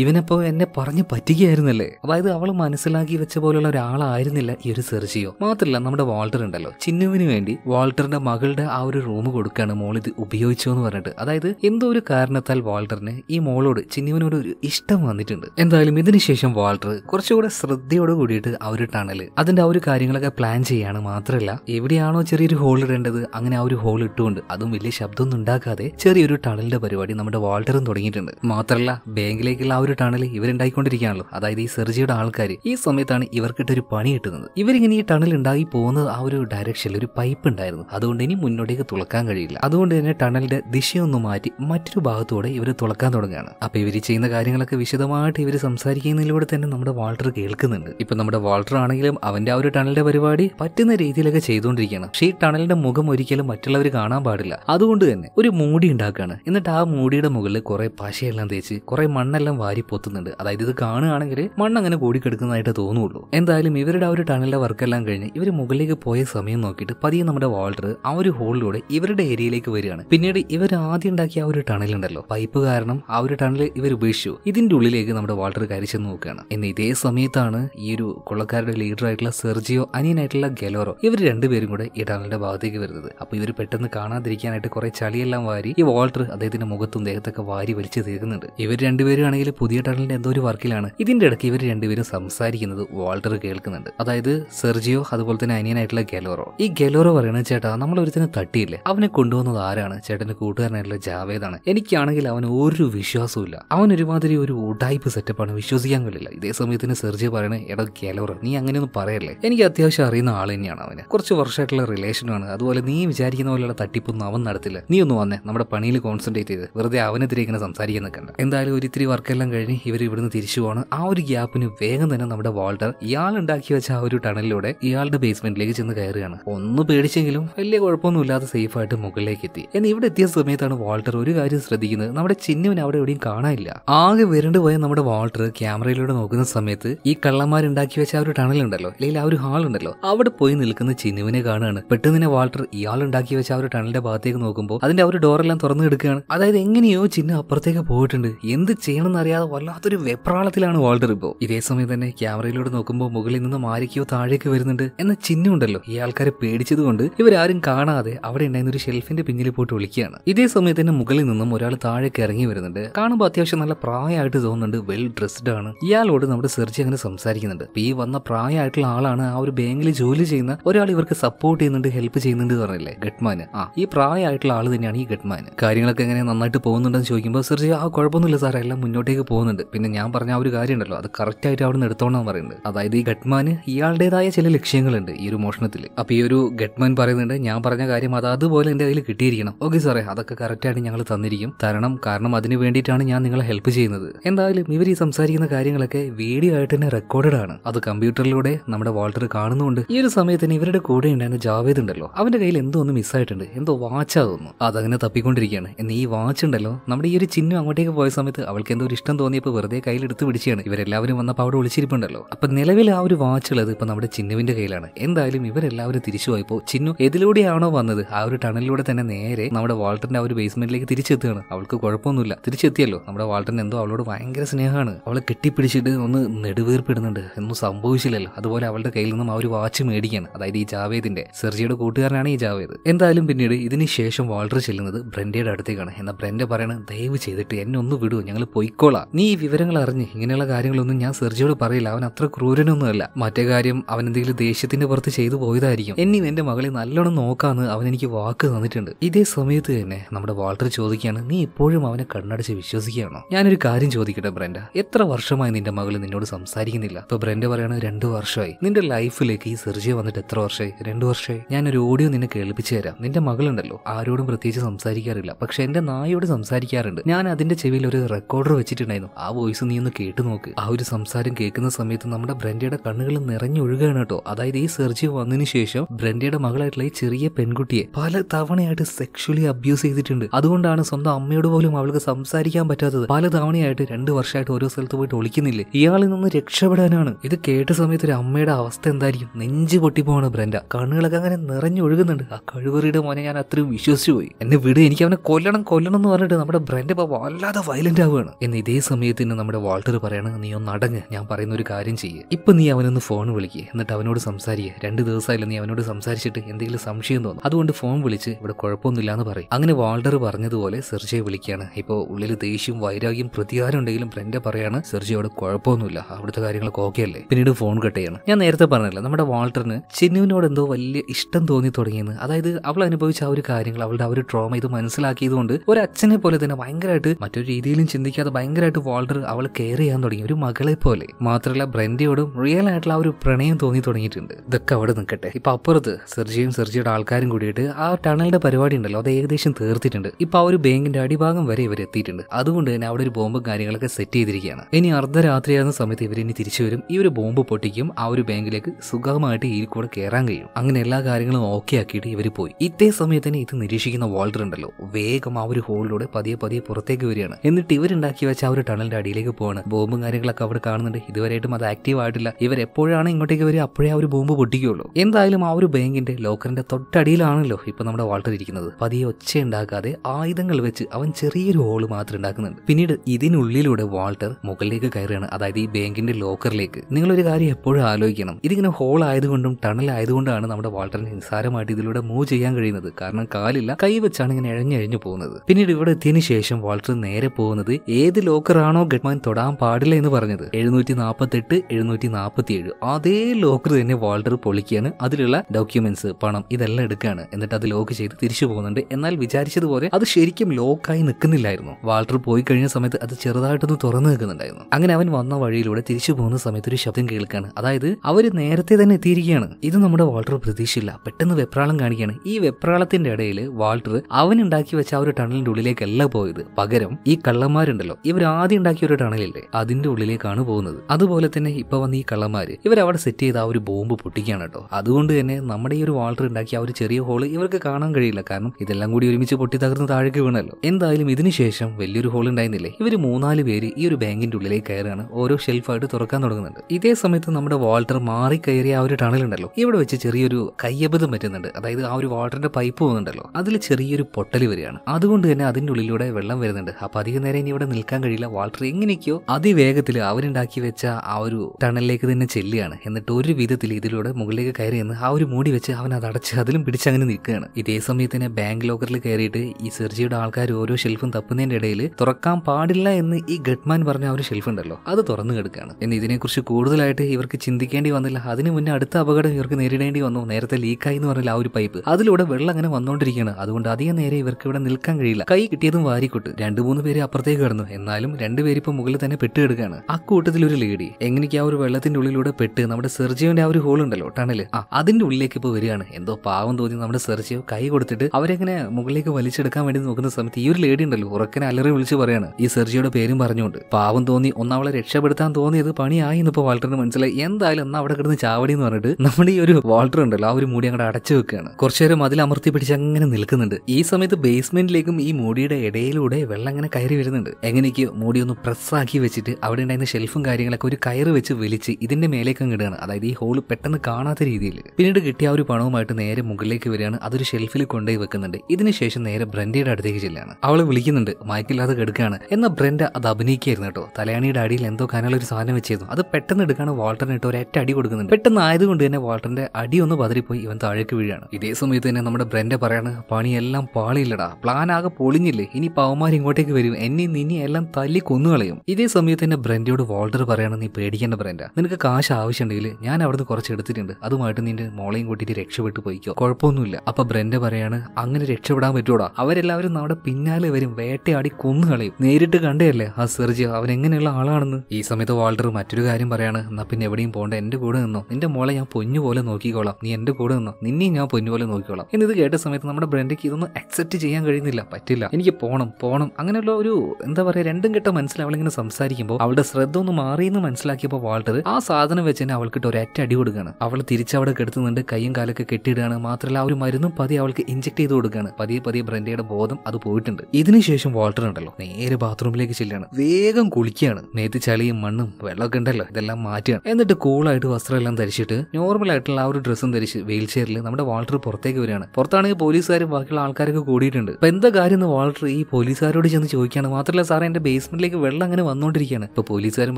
ഇവനപ്പോ എന്നെ പറഞ്ഞു പറ്റുകയായിരുന്നല്ലേ അതായത് അവൾ മനസ്സിലാക്കി വെച്ച പോലുള്ള ഒരാളായിരുന്നില്ല ഈ ഒരു സെർജിയോ മാത്രമല്ല നമ്മുടെ വാൾട്ടർ ഉണ്ടല്ലോ ചിന്നുവിന് വേണ്ടി വാൾട്ടറിന്റെ മകളുടെ ആ ഒരു റൂം കൊടുക്കാണ് മോൾ ഇത് ഉപയോഗിച്ചു എന്ന് പറഞ്ഞിട്ട് അതായത് എന്തോ ഒരു കാരണത്താൽ വാൾട്ടറിന് ഈ മോളോട് ചിന്നുവിനോട് ഒരു ഇഷ്ടം വന്നിട്ടുണ്ട് എന്തായാലും ഇതിനുശേഷം വാൾട്ടർ കുറച്ചുകൂടെ ശ്രദ്ധയോട് കൂടിയിട്ട് ആ ഒരു ടണല് അതിന്റെ ആ ഒരു കാര്യങ്ങളൊക്കെ പ്ലാൻ ചെയ്യാണ് മാത്രമല്ല എവിടെയാണോ ചെറിയൊരു ഹോൾ ഇടേണ്ടത് അങ്ങനെ ആ ഒരു ഹോൾ ഇട്ടുകൊണ്ട് അതും വലിയ ശബ്ദമൊന്നും ഉണ്ടാക്കാതെ ചെറിയൊരു ടണലിന്റെ പരിപാടി നമ്മുടെ വാൾട്ടറും തുടങ്ങിയിട്ടുണ്ട് മാത്രമല്ല ബാങ്കിലേക്കുള്ള ആ ഒരു ടണൽ ഇവരുണ്ടായിക്കൊണ്ടിരിക്കുകയാണല്ലോ അതായത് ഈ സെർജിയുടെ ആൾക്കാർ ഈ സമയത്താണ് ഇവർക്കിട്ടൊരു പണി കിട്ടുന്നത് ഇവരിങ്ങനെ ഈ ടണൽ ഉണ്ടായി പോകുന്നത് ആ ഒരു ഡയറക്ഷനിൽ ഒരു പൈപ്പ് ഉണ്ടായിരുന്നു അതുകൊണ്ട് ഇനി മുന്നോട്ടേക്ക് തുളക്കാൻ കഴിയില്ല അതുകൊണ്ട് തന്നെ ടണലിന്റെ ദിശയൊന്നും മാറ്റി മറ്റൊരു ഭാഗത്തൂടെ ഇവർ തുളക്കാൻ തുടങ്ങുകയാണ് അപ്പൊ ഇവർ ചെയ്യുന്ന കാര്യങ്ങളൊക്കെ വിശദമായിട്ട് ഇവർ സംസാരിക്കുന്നതിലൂടെ തന്നെ നമ്മുടെ വാൾട്ടർ കേൾക്കുന്നുണ്ട് ഇപ്പൊ നമ്മുടെ വാൾട്ടർ ആണെങ്കിലും അവന്റെ ആ ഒരു ടണലിന്റെ പരിപാടി പറ്റുന്ന രീതിയിലൊക്കെ ചെയ്തുകൊണ്ടിരിക്കുകയാണ് പക്ഷേ ഈ ടണലിന്റെ മുഖം ഒരിക്കലും മറ്റുള്ളവർ കാണാൻ പാടില്ല അതുകൊണ്ട് തന്നെ ഒരു മൂടി ഉണ്ടാക്കുകയാണ് എന്നിട്ട് ആ മൂടിയുടെ മുകളിൽ കുറെ പശയെല്ലാം തേച്ച് കുറെ മണ്ണെല്ലാം വാരി പൊത്തുന്നുണ്ട് അതായത് ഇത് കാണുകയാണെങ്കിൽ മണ്ണ് അങ്ങനെ കൂടിക്കെടുക്കുന്നതായിട്ട് തോന്നുള്ളൂ എന്തായാലും ഇവരുടെ ആ ഒരു ടണലിലെ വർക്കെല്ലാം കഴിഞ്ഞ് ഇവർ മുകളിലേക്ക് പോയ സമയം നോക്കിയിട്ട് പതിയെ നമ്മുടെ വാൾട്ടർ ആ ഒരു ഹോളിലൂടെ ഇവരുടെ ഏരിയയിലേക്ക് വരികയാണ് പിന്നീട് ഇവർ ആദ്യം ഉണ്ടാക്കിയ ആ ഒരു ടണൽ ഉണ്ടല്ലോ പൈപ്പ് കാരണം ആ ഒരു ടണൽ ഇവർ ഉപേക്ഷിച്ചു ഇതിന്റെ ഉള്ളിലേക്ക് നമ്മുടെ വാൾട്ടർ കരിച്ചു നോക്കുകയാണ് എന്നാൽ ഇതേ സമയത്താണ് ഈ ഒരു കൊള്ളക്കാരുടെ ലീഡർ ആയിട്ടുള്ള സെർജിയോ അനിയനായിട്ടുള്ള ഗെലോറോ ഇവർ രണ്ടുപേരും കൂടെ ഈ ടണലിന്റെ ഭാഗത്തേക്ക് വരുന്നത് അപ്പോൾ ഇവർ പെട്ടെന്ന് കാണാതിരിക്കാനായിട്ട് കുറെ ചളിയെല്ലാം വാരി ഈ വാൾട്ടർ അദ്ദേഹത്തിന്റെ മുഖത്തും ദേഹത്തൊക്കെ വാരി വലിച്ചു തീർക്കുന്നുണ്ട് ഇവർ രണ്ടുപേരും ആണെങ്കിൽ പുതിയ ടണലിന്റെ എന്തോ ഒരു വർക്കിലാണ് ഇതിന്റെ ഇടയ്ക്ക് ഇവർ രണ്ടുപേരും സംസാരിക്കുന്നത് വാൾട്ടർ കേൾക്കുന്നുണ്ട് അതായത് സെർജിയോ അതുപോലെ തന്നെ അനിയനായിട്ടുള്ള ഗെലോറോ ഈ ഗെലോറോ പറയുന്നത് ചേട്ടാ നമ്മൾ ഒരുത്തിനെ തട്ടിയില്ലേ അവനെ കൊണ്ടുവന്നത് ആരാണ് ചേട്ടന്റെ കൂട്ടുകാരനായിട്ടുള്ള ജാവേദാണ് എനിക്കാണെങ്കിൽ അവൻ ഒരു വിശ്വാസവും ഇല്ല അവൻ ഒരുമാതിരി ഒരു ഉടായ്പ് സെറ്റപ്പാണ് വിശ്വസിക്കാൻ കഴിയില്ല ഇതേ സമയത്തിന് സെർജിയോ പറയണ എടാ ഗെലോറോ നീ അങ്ങനെയൊന്നും പറയല്ലേ എനിക്ക് അത്യാവശ്യം അറിയുന്ന ആൾ തന്നെയാണ് അവന് കുറച്ച് വർഷമായിട്ടുള്ള റിലേഷനാണ് അതുപോലെ നീ വിചാരിക്കുന്ന പോലെയുള്ള തട്ടിപ്പൊന്നും അവൻ നടത്തില്ല നീ ഒന്ന് വന്നേ നമ്മുടെ പണിയിൽ കോൺസെൻട്രേറ്റ് ചെയ്ത് വെറുതെ അവനെതിരെ ഇങ്ങനെ സംസാരിക്കുന്നൊക്കെ എന്തായാലും ഒരിത്തിരി വർക്കെല്ലാം കഴിഞ്ഞ് ഇവർ ഇവിടുന്ന് തിരിച്ചു പോകണം ആ ഒരു ഗ്യാപ്പിന് വേഗം തന്നെ നമ്മുടെ വാൾട്ടർ ഇയാൾ ഉണ്ടാക്കി വെച്ച ആ ഒരു ടണലിലൂടെ ഇയാളുടെ ബേസ്മെന്റിലേക്ക് ചെന്ന് കയറുകയാണ് ഒന്ന് പേടിച്ചെങ്കിലും വലിയ കുഴപ്പമൊന്നും ഇല്ലാതെ സേഫ് ആയിട്ട് മുകളിലേക്ക് എത്തി എന്നാൽ ഇവിടെ എത്തിയ സമയത്താണ് വാൾട്ടർ ഒരു കാര്യം ശ്രദ്ധിക്കുന്നത് നമ്മുടെ ചിന്നുവിന് അവിടെ എവിടെയും കാണാനില്ല ആകെ വരണ്ടു പോയ നമ്മുടെ വാൾട്ടർ ക്യാമറയിലൂടെ നോക്കുന്ന സമയത്ത് ഈ കള്ളന്മാരുണ്ടാക്കി വെച്ച ആ ഒരു ടണൽ ഉണ്ടല്ലോ അല്ലെങ്കിൽ ആ ഒരു ഹാൾ ഉണ്ടല്ലോ അവിടെ പോയി നിൽക്കുന്ന ചിന്നുവിനെ കാണുകയാണ് പെട്ടെന്ന് തന്നെ വാൾട്ടർ ഇയാൾ ഉണ്ടാക്കി വെച്ച ആ ഒരു ടണലിന്റെ ഭാഗത്തേക്ക് നോക്കുമ്പോൾ അതിന്റെ ആ ഒരു ഡോറെല്ലാം തുറന്നു കിടക്കുകയാണ് അതായത് എങ്ങനെയോ ചിന്നു അപ്പുറത്തേക്ക് പോയിട്ടുണ്ട് എന്ത് ചെയ്യണമെന്ന് അല്ലാതെ വല്ലാത്തൊരു വെപ്രാളത്തിലാണ് വാൾട്ടർ ഇപ്പോ ഇതേ സമയം തന്നെ ക്യാമറയിലൂടെ നോക്കുമ്പോൾ മുകളിൽ നിന്ന് മാരിക്കോ താഴേക്ക് വരുന്നുണ്ട് എന്ന ചിഹ്നം ഉണ്ടല്ലോ ഈ ആൾക്കാരെ പേടിച്ചതുകൊണ്ട് ഇവരാരും കാണാതെ അവിടെ ഉണ്ടായിരുന്ന ഒരു ഷെൽഫിന്റെ പിന്നിൽ പോയിട്ട് വിളിക്കുകയാണ് ഇതേ സമയത്ത് തന്നെ മുകളിൽ നിന്നും ഒരാൾ താഴേക്ക് ഇറങ്ങി വരുന്നുണ്ട് കാണുമ്പോൾ അത്യാവശ്യം നല്ല പ്രായമായിട്ട് തോന്നുന്നുണ്ട് വെൽ ഡ്രസ്ഡ് ആണ് ഇയാളോട് നമ്മുടെ സെർജി അങ്ങനെ സംസാരിക്കുന്നുണ്ട് ഈ വന്ന പ്രായമായിട്ടുള്ള ആളാണ് ആ ഒരു ബാങ്കിൽ ജോലി ചെയ്യുന്ന ഒരാൾ ഇവർക്ക് സപ്പോർട്ട് ചെയ്യുന്നുണ്ട് ഹെൽപ്പ് ചെയ്യുന്നുണ്ട് പറഞ്ഞില്ലേ ഗഡ്മാന് ആ ഈ പ്രായമായിട്ടുള്ള ആൾ തന്നെയാണ് ഈ ഗഡ്മാൻ കാര്യങ്ങളൊക്കെ എങ്ങനെ നന്നായിട്ട് പോകുന്നുണ്ടെന്ന് ചോദിക്കുമ്പോൾ സെർജി ആ കുഴപ്പമൊന്നുമില്ല സാറേ എല്ലാം മുന്നോട്ടേക്ക് പോകുന്നുണ്ട് പിന്നെ ഞാൻ പറഞ്ഞ ആ ഒരു കാര്യമുണ്ടല്ലോ അത് കറക്റ്റായിട്ട് അവിടെ നിന്ന് എടുത്തോണ്ടാണ് പറയുന്നത് അതായത് ഈ ഗട്ട്മാന് ഇയാളുടേതായ ചില ലക്ഷ്യങ്ങളുണ്ട് ഈ ഒരു മോഷണത്തിൽ അപ്പോൾ ഈ ഒരു ഗഡ്മാൻ പറയുന്നുണ്ട് ഞാൻ പറഞ്ഞ കാര്യം അത് അതുപോലെ എന്റെ കയ്യിൽ കിട്ടിയിരിക്കണം ഓക്കെ സാറേ അതൊക്കെ കറക്റ്റായിട്ട് ഞങ്ങൾ തന്നിരിക്കും തരണം കാരണം അതിന് വേണ്ടിയിട്ടാണ് ഞാൻ നിങ്ങളെ ഹെൽപ്പ് ചെയ്യുന്നത് എന്തായാലും ഇവർ ഈ സംസാരിക്കുന്ന കാര്യങ്ങളൊക്കെ വീഡിയോ ആയിട്ട് തന്നെ റെക്കോർഡഡ് ആണ് അത് കമ്പ്യൂട്ടറിലൂടെ നമ്മുടെ വാൾട്ടർ കാണുന്നുണ്ട് ഈ ഒരു സമയത്തിന് ഇവരുടെ കൂടെ ഉണ്ടായിരുന്ന ജാവേദ് ഉണ്ടല്ലോ അവന്റെ കയ്യിൽ എന്തോ ഒന്ന് മിസ്സായിട്ടുണ്ട് എന്തോ വാച്ചാ തോന്നുന്നു അതങ്ങനെ തപ്പിക്കൊണ്ടിരിക്കുകയാണ് എന്നാൽ ഈ വാച്ച് ഉണ്ടല്ലോ നമ്മുടെ ഈ ഒരു ചിഹ്നം അങ്ങോട്ടേക്ക് പോയ സമയത്ത് അവൾക്ക് എന്തോ ഒരു ഇഷ്ടം ദിവസം തോന്നിയപ്പോൾ വെറുതെ കയ്യിലെടുത്ത് പിടിച്ചാണ് ഇവരെല്ലാവരും വന്നപ്പോൾ അവിടെ ഒളിച്ചിരിപ്പുണ്ടല്ലോ അപ്പൊ നിലവിൽ ആ ഒരു ഉള്ളത് ഇപ്പൊ നമ്മുടെ ചിന്നുവിന്റെ കയ്യിലാണ് എന്തായാലും ഇവരെല്ലാവരും തിരിച്ചു പോയപ്പോൾ ചിന്നു എതിലൂടെയാണോ വന്നത് ആ ഒരു ടണലിലൂടെ തന്നെ നേരെ നമ്മുടെ വാൾട്ടറിന്റെ ആ ഒരു ബേസ്മെന്റിലേക്ക് തിരിച്ചെത്തുകയാണ് അവൾക്ക് കുഴപ്പമൊന്നുമില്ല തിരിച്ചെത്തിയല്ലോ നമ്മുടെ വാൾട്ടറിന് എന്തോ അവളോട് ഭയങ്കര സ്നേഹമാണ് അവളെ കെട്ടിപ്പിടിച്ചിട്ട് ഒന്ന് നെടുവീർപ്പിടുന്നുണ്ട് എന്നും സംഭവിച്ചില്ലല്ലോ അതുപോലെ അവളുടെ കയ്യിൽ നിന്നും ആ ഒരു വാച്ച് മേടിക്കുകയാണ് അതായത് ഈ ജാവേദിന്റെ സെർജിയുടെ കൂട്ടുകാരനാണ് ഈ ജാവേദ് എന്തായാലും പിന്നീട് ഇതിനുശേഷം വാൾട്ടർ ചെല്ലുന്നത് ബ്രെൻഡയുടെ അടുത്തേക്കാണ് എന്നാൽ ബ്രെൻഡ പറയണ ദയവ് ചെയ്തിട്ട് എന്നെ ഒന്ന് വിടൂ ഞങ്ങൾ പൊയ്ക്കോളാം നീ ഈ വിവരങ്ങൾ അറിഞ്ഞ് ഇങ്ങനെയുള്ള കാര്യങ്ങളൊന്നും ഞാൻ സെർജിയോട് പറയില്ല അവൻ അത്ര ക്രൂരനൊന്നുമല്ല മറ്റേ കാര്യം അവൻ എന്തെങ്കിലും ദേഷ്യത്തിന്റെ പുറത്ത് ചെയ്തു പോയതായിരിക്കും എന്നി എന്റെ മകളെ നല്ലോണം നോക്കാന്ന് അവൻ എനിക്ക് വാക്ക് തന്നിട്ടുണ്ട് ഇതേ സമയത്ത് തന്നെ നമ്മുടെ വാൾട്ടർ ചോദിക്കുകയാണ് നീ ഇപ്പോഴും അവനെ കണ്ണടച്ച് വിശ്വസിക്കുകയാണോ ഞാനൊരു കാര്യം ചോദിക്കട്ടെ ബ്രെൻഡ എത്ര വർഷമായി നിന്റെ മകൾ നിന്നോട് സംസാരിക്കുന്നില്ല ഇപ്പൊ ബ്രെൻഡ പറയണ രണ്ടു വർഷമായി നിന്റെ ലൈഫിലേക്ക് ഈ സെർജി വന്നിട്ട് എത്ര വർഷമായി രണ്ടു വർഷമായി ഞാനൊരു ഓഡിയോ നിന്നെ കേൾപ്പിച്ചു തരാം നിന്റെ മകളുണ്ടല്ലോ ആരോടും പ്രത്യേകിച്ച് സംസാരിക്കാറില്ല പക്ഷെ എന്റെ നായോട് സംസാരിക്കാറുണ്ട് ഞാൻ അതിന്റെ ചെവിയിൽ ഒരു റെക്കോർഡർ വെച്ചിട്ടുണ്ട് ഉണ്ടായിരുന്നു ആ വോയിസ് നീ ഒന്ന് കേട്ടു നോക്ക് ആ ഒരു സംസാരം കേൾക്കുന്ന സമയത്ത് നമ്മുടെ ബ്രെൻഡയുടെ കണ്ണുകൾ നിറഞ്ഞൊഴുകാണ് കേട്ടോ അതായത് ഈ സെർജി വന്നതിന് ശേഷം ബ്രെൻഡയുടെ മകളായിട്ടുള്ള ഈ ചെറിയ പെൺകുട്ടിയെ പല തവണയായിട്ട് സെക്ഷലി അബ്യൂസ് ചെയ്തിട്ടുണ്ട് അതുകൊണ്ടാണ് സ്വന്തം അമ്മയോട് പോലും അവൾക്ക് സംസാരിക്കാൻ പറ്റാത്തത് പല തവണയായിട്ട് രണ്ട് വർഷമായിട്ട് ഓരോ സ്ഥലത്ത് പോയിട്ട് ഒളിക്കുന്നില്ലേ ഇയാളിൽ നിന്ന് രക്ഷപ്പെടാനാണ് ഇത് കേട്ട സമയത്ത് ഒരു അമ്മയുടെ അവസ്ഥ എന്തായിരിക്കും നെഞ്ച് പോവാണ് ബ്രെൻഡ കണ്ണുകളൊക്കെ അങ്ങനെ നിറഞ്ഞൊഴുകുന്നുണ്ട് ആ കഴിവറിയുടെ മോനെ ഞാൻ അത്രയും വിശ്വസിച്ചു പോയി എന്നെ വിട് എനിക്ക് അവനെ കൊല്ലണം കൊല്ലണം എന്ന് പറഞ്ഞിട്ട് നമ്മുടെ ബ്രെൻഡ് ഇപ്പൊ വല്ലാതെ വയലന്റ് ആവുകയാണ് എന്ന് ഇതേ സമയത്ത് തന്നെ നമ്മുടെ വാൾട്ടർ പറയണ നീ ഒന്ന് അടങ്ങ് ഞാൻ പറയുന്ന ഒരു കാര്യം ചെയ്യുക ഇപ്പൊ നീ അവനൊന്ന് ഫോൺ വിളിക്കുക എന്നിട്ട് അവനോട് സംസാരിക്കുക രണ്ട് ദിവസമായില്ല നീ അവനോട് സംസാരിച്ചിട്ട് എന്തെങ്കിലും സംശയം തോന്നും അതുകൊണ്ട് ഫോൺ വിളിച്ച് ഇവിടെ കുഴപ്പമൊന്നുമില്ല എന്ന് പറയും അങ്ങനെ വാൾട്ടർ പറഞ്ഞതുപോലെ സെർജയെ വിളിക്കുകയാണ് ഇപ്പോൾ ഉള്ളിൽ ദേഷ്യം വൈരാഗ്യം പ്രതികാരം ഉണ്ടെങ്കിലും ബ്രെൻഡ പറയാണ് സെർജി അവിടെ കുഴപ്പമൊന്നുമില്ല അവിടുത്തെ കാര്യങ്ങളൊക്കെ ഓക്കെ അല്ലേ പിന്നീട് ഫോൺ കട്ട് ചെയ്യണം ഞാൻ നേരത്തെ പറഞ്ഞല്ലോ നമ്മുടെ വാൾട്ടറിന് ചെന്നുവിനോട് എന്തോ വലിയ ഇഷ്ടം തോന്നി തുടങ്ങിയെന്ന് അതായത് അവൾ അനുഭവിച്ച ആ ഒരു കാര്യങ്ങൾ അവളുടെ ആ ഒരു ട്രോമ ഇത് മനസ്സിലാക്കിയതുകൊണ്ട് ഒരു അച്ഛനെ പോലെ തന്നെ ഭയങ്കരമായിട്ട് മറ്റൊരു രീതിയിലും ചിന്തിക്കാതെ ഭയങ്കര ആയിട്ട് വാൾഡർ അവൾ കെയർ ചെയ്യാൻ തുടങ്ങി ഒരു മകളെ പോലെ മാത്രമല്ല ബ്രെൻഡിയോടും റിയൽ ആയിട്ടുള്ള ആ ഒരു പ്രണയം തോന്നി തുടങ്ങിയിട്ടുണ്ട് ഇതൊക്കെ അവിടെ നിൽക്കട്ടെ ഇപ്പൊ അപ്പുറത്ത് സെർജിയും സെർജിയുടെ ആൾക്കാരും കൂടിയിട്ട് ആ ടണലിന്റെ പരിപാടി ഉണ്ടല്ലോ അത് ഏകദേശം തീർത്തിട്ടുണ്ട് ഇപ്പൊ ആ ഒരു ബാങ്കിന്റെ അടിഭാഗം വരെ ഇവർ എത്തിയിട്ടുണ്ട് അതുകൊണ്ട് തന്നെ അവിടെ ഒരു ബോംബും കാര്യങ്ങളൊക്കെ സെറ്റ് ചെയ്തിരിക്കുകയാണ് ഇനി അർദ്ധരാത്രിയാകുന്ന സമയത്ത് ഇവർ ഇനി തിരിച്ചു വരും ഈ ഒരു ബോംബ് പൊട്ടിക്കും ആ ഒരു ബാങ്കിലേക്ക് സുഖമായിട്ട് ഈ കൂടെ കയറാൻ കഴിയും അങ്ങനെ എല്ലാ കാര്യങ്ങളും ഓക്കെ ആക്കിയിട്ട് ഇവർ പോയി ഇതേ സമയത്ത് തന്നെ ഇത് നിരീക്ഷിക്കുന്ന വാൾഡർ ഉണ്ടല്ലോ വേഗം ആ ഒരു ഹോളിലൂടെ പതിയെ പതിയെ പുറത്തേക്ക് വരികയാണ് എന്നിട്ട് ഇവരുണ്ടാക്കി വെച്ച ആ ഒരു ടണലിന്റെ അടിയിലേക്ക് പോവാണ് ബോംബും കാര്യങ്ങളൊക്കെ അവിടെ കാണുന്നുണ്ട് ഇതുവരെയായിട്ടും അത് ആക്റ്റീവ് ആയിട്ടില്ല ഇവർ എപ്പോഴാണ് ഇങ്ങോട്ടേക്ക് വരിക അപ്പോഴേ ആ ഒരു ബോംബ് പൊട്ടിക്കുകയുള്ളൂ എന്തായാലും ആ ഒരു ബാങ്കിന്റെ ലോക്കറിന്റെ തൊട്ടടിയിലാണല്ലോ ഇപ്പൊ നമ്മുടെ വാൾട്ടർ ഇരിക്കുന്നത് പതിയെ ഒച്ച ഉണ്ടാക്കാതെ ആയുധങ്ങൾ വെച്ച് അവൻ ചെറിയൊരു ഹോള് മാത്രം ഉണ്ടാക്കുന്നുണ്ട് പിന്നീട് ഇതിനുള്ളിലൂടെ വാൾട്ടർ മുകളിലേക്ക് കയറുകയാണ് അതായത് ഈ ബാങ്കിന്റെ ലോക്കറിലേക്ക് നിങ്ങൾ ഒരു കാര്യം എപ്പോഴും ആലോചിക്കണം ഇതിങ്ങനെ ഹോൾ ആയതുകൊണ്ടും ടണൽ ആയതുകൊണ്ടാണ് നമ്മുടെ വാൾട്ടറിന് നിസ്സാരമായിട്ട് ഇതിലൂടെ മൂവ് ചെയ്യാൻ കഴിയുന്നത് കാരണം കാലില്ല കൈ വെച്ചാണ് ഇങ്ങനെ ഇഴഞ്ഞഴിഞ്ഞു പോകുന്നത് പിന്നീട് ഇവിടെ എത്തിയതിനു ശേഷം വാൾട്ടർ നേരെ പോകുന്നത് ഏത് ലോക്കർ ലോക്കറാണോ ഗഡ്മാൻ തൊടാൻ പാടില്ല എന്ന് പറഞ്ഞത് എഴുന്നൂറ്റി എട്ട് എഴുന്നൂറ്റി ഏഴ് അതേ ലോക്കർ തന്നെ വാൾഡർ പൊളിക്കുകയാണ് അതിലുള്ള ഡോക്യുമെന്റ്സ് പണം ഇതെല്ലാം എടുക്കുകയാണ് എന്നിട്ട് അത് ലോക്ക് ചെയ്ത് തിരിച്ചു പോകുന്നുണ്ട് എന്നാൽ വിചാരിച്ചതുപോലെ അത് ശരിക്കും ലോക്കായി നിൽക്കുന്നില്ലായിരുന്നു വാൾഡർ പോയി കഴിഞ്ഞ സമയത്ത് അത് ചെറുതായിട്ടൊന്ന് തുറന്നു നിൽക്കുന്നുണ്ടായിരുന്നു അങ്ങനെ അവൻ വന്ന വഴിയിലൂടെ തിരിച്ചു പോകുന്ന സമയത്ത് ഒരു ശബ്ദം കേൾക്കുകയാണ് അതായത് അവർ നേരത്തെ തന്നെ എത്തിയിരിക്കുകയാണ് ഇത് നമ്മുടെ വാൾഡർ പ്രതീക്ഷയില്ല പെട്ടെന്ന് വെപ്രാളം കാണിക്കുകയാണ് ഈ വെപ്രാളത്തിന്റെ ഇടയിൽ വാൾട്ടർ അവൻ ഉണ്ടാക്കി വെച്ച ആ ഒരു ടണലിന്റെ ഉള്ളിലേക്കല്ല പോയത് പകരം ഈ കള്ളന്മാരുണ്ടല്ലോ ഇവർ ആദ്യം ഉണ്ടാക്കിയ ഒരു ടണലില്ലേ അതിന്റെ ഉള്ളിലേക്കാണ് പോകുന്നത് അതുപോലെ തന്നെ ഇപ്പൊ വന്ന ഈ കള്ളന്മാര് ഇവരവിടെ സെറ്റ് ചെയ്ത ആ ഒരു ബോംബ് പൊട്ടിക്കുകയാണ് കേട്ടോ അതുകൊണ്ട് തന്നെ നമ്മുടെ ഈ ഒരു വാൾട്ടർ ഉണ്ടാക്കിയ ആ ഒരു ചെറിയ ഹോള് ഇവർക്ക് കാണാൻ കഴിയില്ല കാരണം ഇതെല്ലാം കൂടി ഒരുമിച്ച് പൊട്ടി തകർന്ന് താഴേക്ക് വീണല്ലോ എന്തായാലും ഇതിനുശേഷം വലിയൊരു ഹോൾ ഉണ്ടായിരുന്നില്ലേ ഇവർ മൂന്നാല് പേര് ഈ ഒരു ബാങ്കിന്റെ ഉള്ളിലേക്ക് കയറാണ് ഓരോ ഷെൽഫായിട്ട് തുറക്കാൻ തുടങ്ങുന്നുണ്ട് ഇതേ സമയത്ത് നമ്മുടെ വാൾട്ടർ മാറി കയറിയ ആ ഒരു ടണൽ ഉണ്ടല്ലോ ഇവിടെ വെച്ച് ചെറിയൊരു കയ്യബദ്ധം പറ്റുന്നുണ്ട് അതായത് ആ ഒരു വാൾട്ടറിന്റെ പൈപ്പ് പോകുന്നുണ്ടല്ലോ അതിൽ ചെറിയൊരു പൊട്ടൽ വരികയാണ് അതുകൊണ്ട് തന്നെ അതിന്റെ ഉള്ളിലൂടെ വെള്ളം വരുന്നുണ്ട് അപ്പൊ അധികം നേരം ഇനി ഇവിടെ നിൽക്കാൻ കഴിയില്ല അറിയില്ല വാൾട്ടർ എങ്ങനെയൊക്കെയോ അതിവേഗത്തിൽ അവരുണ്ടാക്കി വെച്ച ആ ഒരു ടണലിലേക്ക് തന്നെ ചെല്ലുകയാണ് എന്നിട്ട് ഒരു വിധത്തിൽ ഇതിലൂടെ മുകളിലേക്ക് കയറി എന്ന് ആ ഒരു മൂടി വെച്ച് അവൻ അത് അടച്ച് അതിലും പിടിച്ചങ്ങനെ നിൽക്കുകയാണ് ഇതേ സമയത്ത് തന്നെ ബാങ്ക് ലോക്കറിൽ കയറിയിട്ട് ഈ സെർജിയുടെ ആൾക്കാർ ഓരോ ഷെൽഫും തപ്പുന്നതിന്റെ ഇടയിൽ തുറക്കാൻ പാടില്ല എന്ന് ഈ ഗഡ്മാൻ പറഞ്ഞ ഒരു ഷെൽഫ് ഉണ്ടല്ലോ അത് തുറന്നു കിടക്കുകയാണ് എന്നാൽ ഇതിനെക്കുറിച്ച് കൂടുതലായിട്ട് ഇവർക്ക് ചിന്തിക്കേണ്ടി വന്നില്ല അതിനു മുന്നേ അടുത്ത അപകടം ഇവർക്ക് നേരിടേണ്ടി വന്നു നേരത്തെ ലീക്കായി എന്ന് പറഞ്ഞ ആ ഒരു പൈപ്പ് അതിലൂടെ വെള്ളം അങ്ങനെ വന്നുകൊണ്ടിരിക്കുകയാണ് അതുകൊണ്ട് അധികം നേരെ ഇവർക്ക് ഇവിടെ നിൽക്കാൻ കഴിയില്ല കൈ കിട്ടിയതും വാരിക്കൊട്ട് രണ്ടു മൂന്ന് പേര് അപ്പുറത്തേക്ക് കടന്നു എന്നാലും രണ്ടുപേരിപ്പോൾ മുകളിൽ തന്നെ പെട്ട് കിടക്കുകയാണ് ആ കൂട്ടത്തിൽ ഒരു ലേഡി എങ്ങനെയൊക്കെ ആ ഒരു വെള്ളത്തിന്റെ ഉള്ളിലൂടെ പെട്ട് നമ്മുടെ സെർജിയോന്റെ ആ ഒരു ഹോൾ ഉണ്ടല്ലോ ടണല് ആ അതിന്റെ ഉള്ളിലേക്ക് ഇപ്പൊ വരികയാണ് എന്തോ പാവം തോന്നി നമ്മുടെ സെർജിയോ കൈ കൊടുത്തിട്ട് അവരെങ്ങനെ മുകളിലേക്ക് വലിച്ചെടുക്കാൻ വേണ്ടി നോക്കുന്ന സമയത്ത് ഈ ഒരു ലേഡി ഉണ്ടല്ലോ ഉറക്കനെ അലറി വിളിച്ച് പറയാണ് ഈ സെർജിയുടെ പേരും പറഞ്ഞുകൊണ്ട് പാവം തോന്നി ഒന്നവളെ രക്ഷപ്പെടുത്താൻ തോന്നിയത് പണിയായി ഇപ്പോ വാൾട്ടറിന് മനസ്സിലായി എന്തായാലും എന്നാ അവിടെ കിടന്ന് ചാവടി എന്ന് പറഞ്ഞിട്ട് നമ്മുടെ ഈ ഒരു വാൾട്ടർ ഉണ്ടല്ലോ ആ ഒരു മൂടി അങ്ങോട്ട് അടച്ചു വെക്കുകയാണ് കുറച്ചുനേരം അതിൽ അമർത്തി പിടിച്ച് അങ്ങനെ നിൽക്കുന്നുണ്ട് ഈ സമയത്ത് ബേസ്മെന്റിലേക്കും ഈ മൂടിയുടെ ഇടയിലൂടെ വെള്ളം അങ്ങനെ കയറി വരുന്നുണ്ട് എങ്ങനെയൊക്കെ മൂടി ഒന്ന് പ്രസ്സാക്കി വെച്ചിട്ട് അവിടെ ഉണ്ടായിരുന്ന ഷെൽഫും കാര്യങ്ങളൊക്കെ ഒരു കയറ് വെച്ച് വലിച്ച് ഇതിന്റെ മേലേക്ക് ഇടുകയാണ് അതായത് ഈ ഹോൾ പെട്ടെന്ന് കാണാത്ത രീതിയിൽ പിന്നീട് കിട്ടിയ ആ ഒരു പണവുമായിട്ട് നേരെ മുകളിലേക്ക് വരികയാണ് അതൊരു ഷെൽഫിൽ കൊണ്ടുപോയി വെക്കുന്നുണ്ട് ഇതിനുശേഷം നേരെ ബ്രെൻഡയുടെ അടുത്തേക്ക് ചെല്ലാണ് അവൾ വിളിക്കുന്നുണ്ട് മയക്കില്ലാതെ കെടുക്കുകയാണ് എന്ന ബ്രെൻഡ അത് അഭിനയിക്കുകയായിരുന്നു കേട്ടോ തലയാണിയുടെ അടിയിൽ എന്തോ കാനുള്ള ഒരു സാധനം വെച്ചിരുന്നു അത് പെട്ടെന്ന് എടുക്കാണ് വാൾട്ടറിനിട്ട് ഒരൊറ്റ അടി കൊടുക്കുന്നുണ്ട് പെട്ടെന്ന് ആയതുകൊണ്ട് തന്നെ വാൾട്ടറിന്റെ അടി ഒന്ന് പതിരിപ്പോയി ഇവൻ താഴേക്ക് വീഴാണ് ഇതേ സമയത്ത് തന്നെ നമ്മുടെ ബ്രെൻഡ പറയാണ് പണിയെല്ലാം പാളിയില്ലടാ പ്ലാൻ ആകെ പൊളിഞ്ഞില്ലേ ഇനി പാവമാർ ഇങ്ങോട്ടേക്ക് വരും എന്നെ നിന്നെ എല്ലാം തല്ലി തല്ലി കൊന്നുകളയും ഇതേ സമയത്ത് തന്നെ ബ്രൻഡിയോട് വോൾഡർ പറയണം നീ പേടിക്കേണ്ട ബ്രെൻഡ നിനക്ക് കാശ് ആവശ്യമുണ്ടെങ്കിൽ ഞാൻ അവിടുന്ന് കുറച്ച് എടുത്തിട്ടുണ്ട് അതുമായിട്ട് നിന്റെ മോളെയും കൂട്ടിയിട്ട് രക്ഷപ്പെട്ടു പോയിക്കോ കുഴപ്പമൊന്നുമില്ല അപ്പൊ ബ്രൻഡ് പറയാണ് അങ്ങനെ രക്ഷപ്പെടാൻ പറ്റൂടാ അവരെല്ലാവരും നമ്മുടെ പിന്നാലെ വരും വേട്ടയാടി കൊന്നുകളയും നേരിട്ട് കണ്ടേയല്ലേ ആ സെർജ് അവൻ എങ്ങനെയുള്ള ആളാണെന്ന് ഈ സമയത്ത് വാൾഡർ മറ്റൊരു കാര്യം പറയാണ് എന്നാ പിന്നെ എവിടെയും പോകേണ്ട എന്റെ കൂടെ നിന്നോ നിന്റെ മോളെ ഞാൻ പൊന്നു പോലെ നോക്കിക്കോളാം നീ എന്റെ കൂടെ നിന്നോ നിന്നെയും ഞാൻ പൊന്നു പോലെ നോക്കിക്കോളാം എന്നിത് കേട്ട സമയത്ത് നമ്മുടെ ബ്രൻഡിക്ക് ഇതൊന്നും അക്സെപ്റ്റ് ചെയ്യാൻ കഴിയുന്നില്ല പറ്റില്ല എനിക്ക് പോണം പോണം അങ്ങനെയുള്ള ഒരു എന്താ പറയാ രണ്ടും ആയിട്ട് മനസ്സിലായി ഇങ്ങനെ സംസാരിക്കുമ്പോൾ അവളുടെ ശ്രദ്ധ ഒന്ന് മാറിയെന്ന് മനസ്സിലാക്കിയപ്പോൾ വാൾട്ടർ ആ സാധനം വെച്ച് തന്നെ അവൾക്കിട്ട് ഒരറ്റ അടി കൊടുക്കുകയാണ് അവൾ തിരിച്ചവിടെ കെടുത്തുന്നുണ്ട് കൈയും കാലൊക്കെ കെട്ടിയിടുകയാണ് മാത്രമല്ല ആ ഒരു മരുന്നും പതി അവൾക്ക് ഇഞ്ചക്ട് ചെയ്ത് കൊടുക്കുകയാണ് പതിയെ പതിയെ ബ്രെൻഡയുടെ ബോധം അത് പോയിട്ടുണ്ട് ഇതിനുശേഷം വാൾട്ടർ ഉണ്ടല്ലോ നേരെ ബാത്റൂമിലേക്ക് ചെല്ലുകയാണ് വേഗം കുളിക്കുകയാണ് മേത്ത് ചളിയും മണ്ണും വെള്ളമൊക്കെ ഉണ്ടല്ലോ ഇതെല്ലാം മാറ്റുകയാണ് എന്നിട്ട് കൂളായിട്ട് വസ്ത്രമെല്ലാം ധരിച്ചിട്ട് നോർമൽ ആയിട്ടുള്ള ആ ഒരു ഡ്രസ്സും ധരിച്ച് വീൽ ചെയറിൽ നമ്മുടെ വാൾട്ടർ പുറത്തേക്ക് വരികയാണ് പുറത്താണെങ്കിൽ പോലീസുകാരും ബാക്കിയുള്ള ആൾക്കാരൊക്കെ കൂടിയിട്ടുണ്ട് അപ്പൊ എന്താ കാര്യം വാൾട്ടർ ഈ പോലീസുകാരോട് ചെന്ന് ചോദിക്കുകയാണ് മാത്രമല്ല സാറേ എന്റെ ബേസ് അപ്പാർട്ട്മെന്റിലേക്ക് വെള്ളം അങ്ങനെ വന്നുകൊണ്ടിരിക്കുകയാണ് ഇപ്പൊ പോലീസുകാരും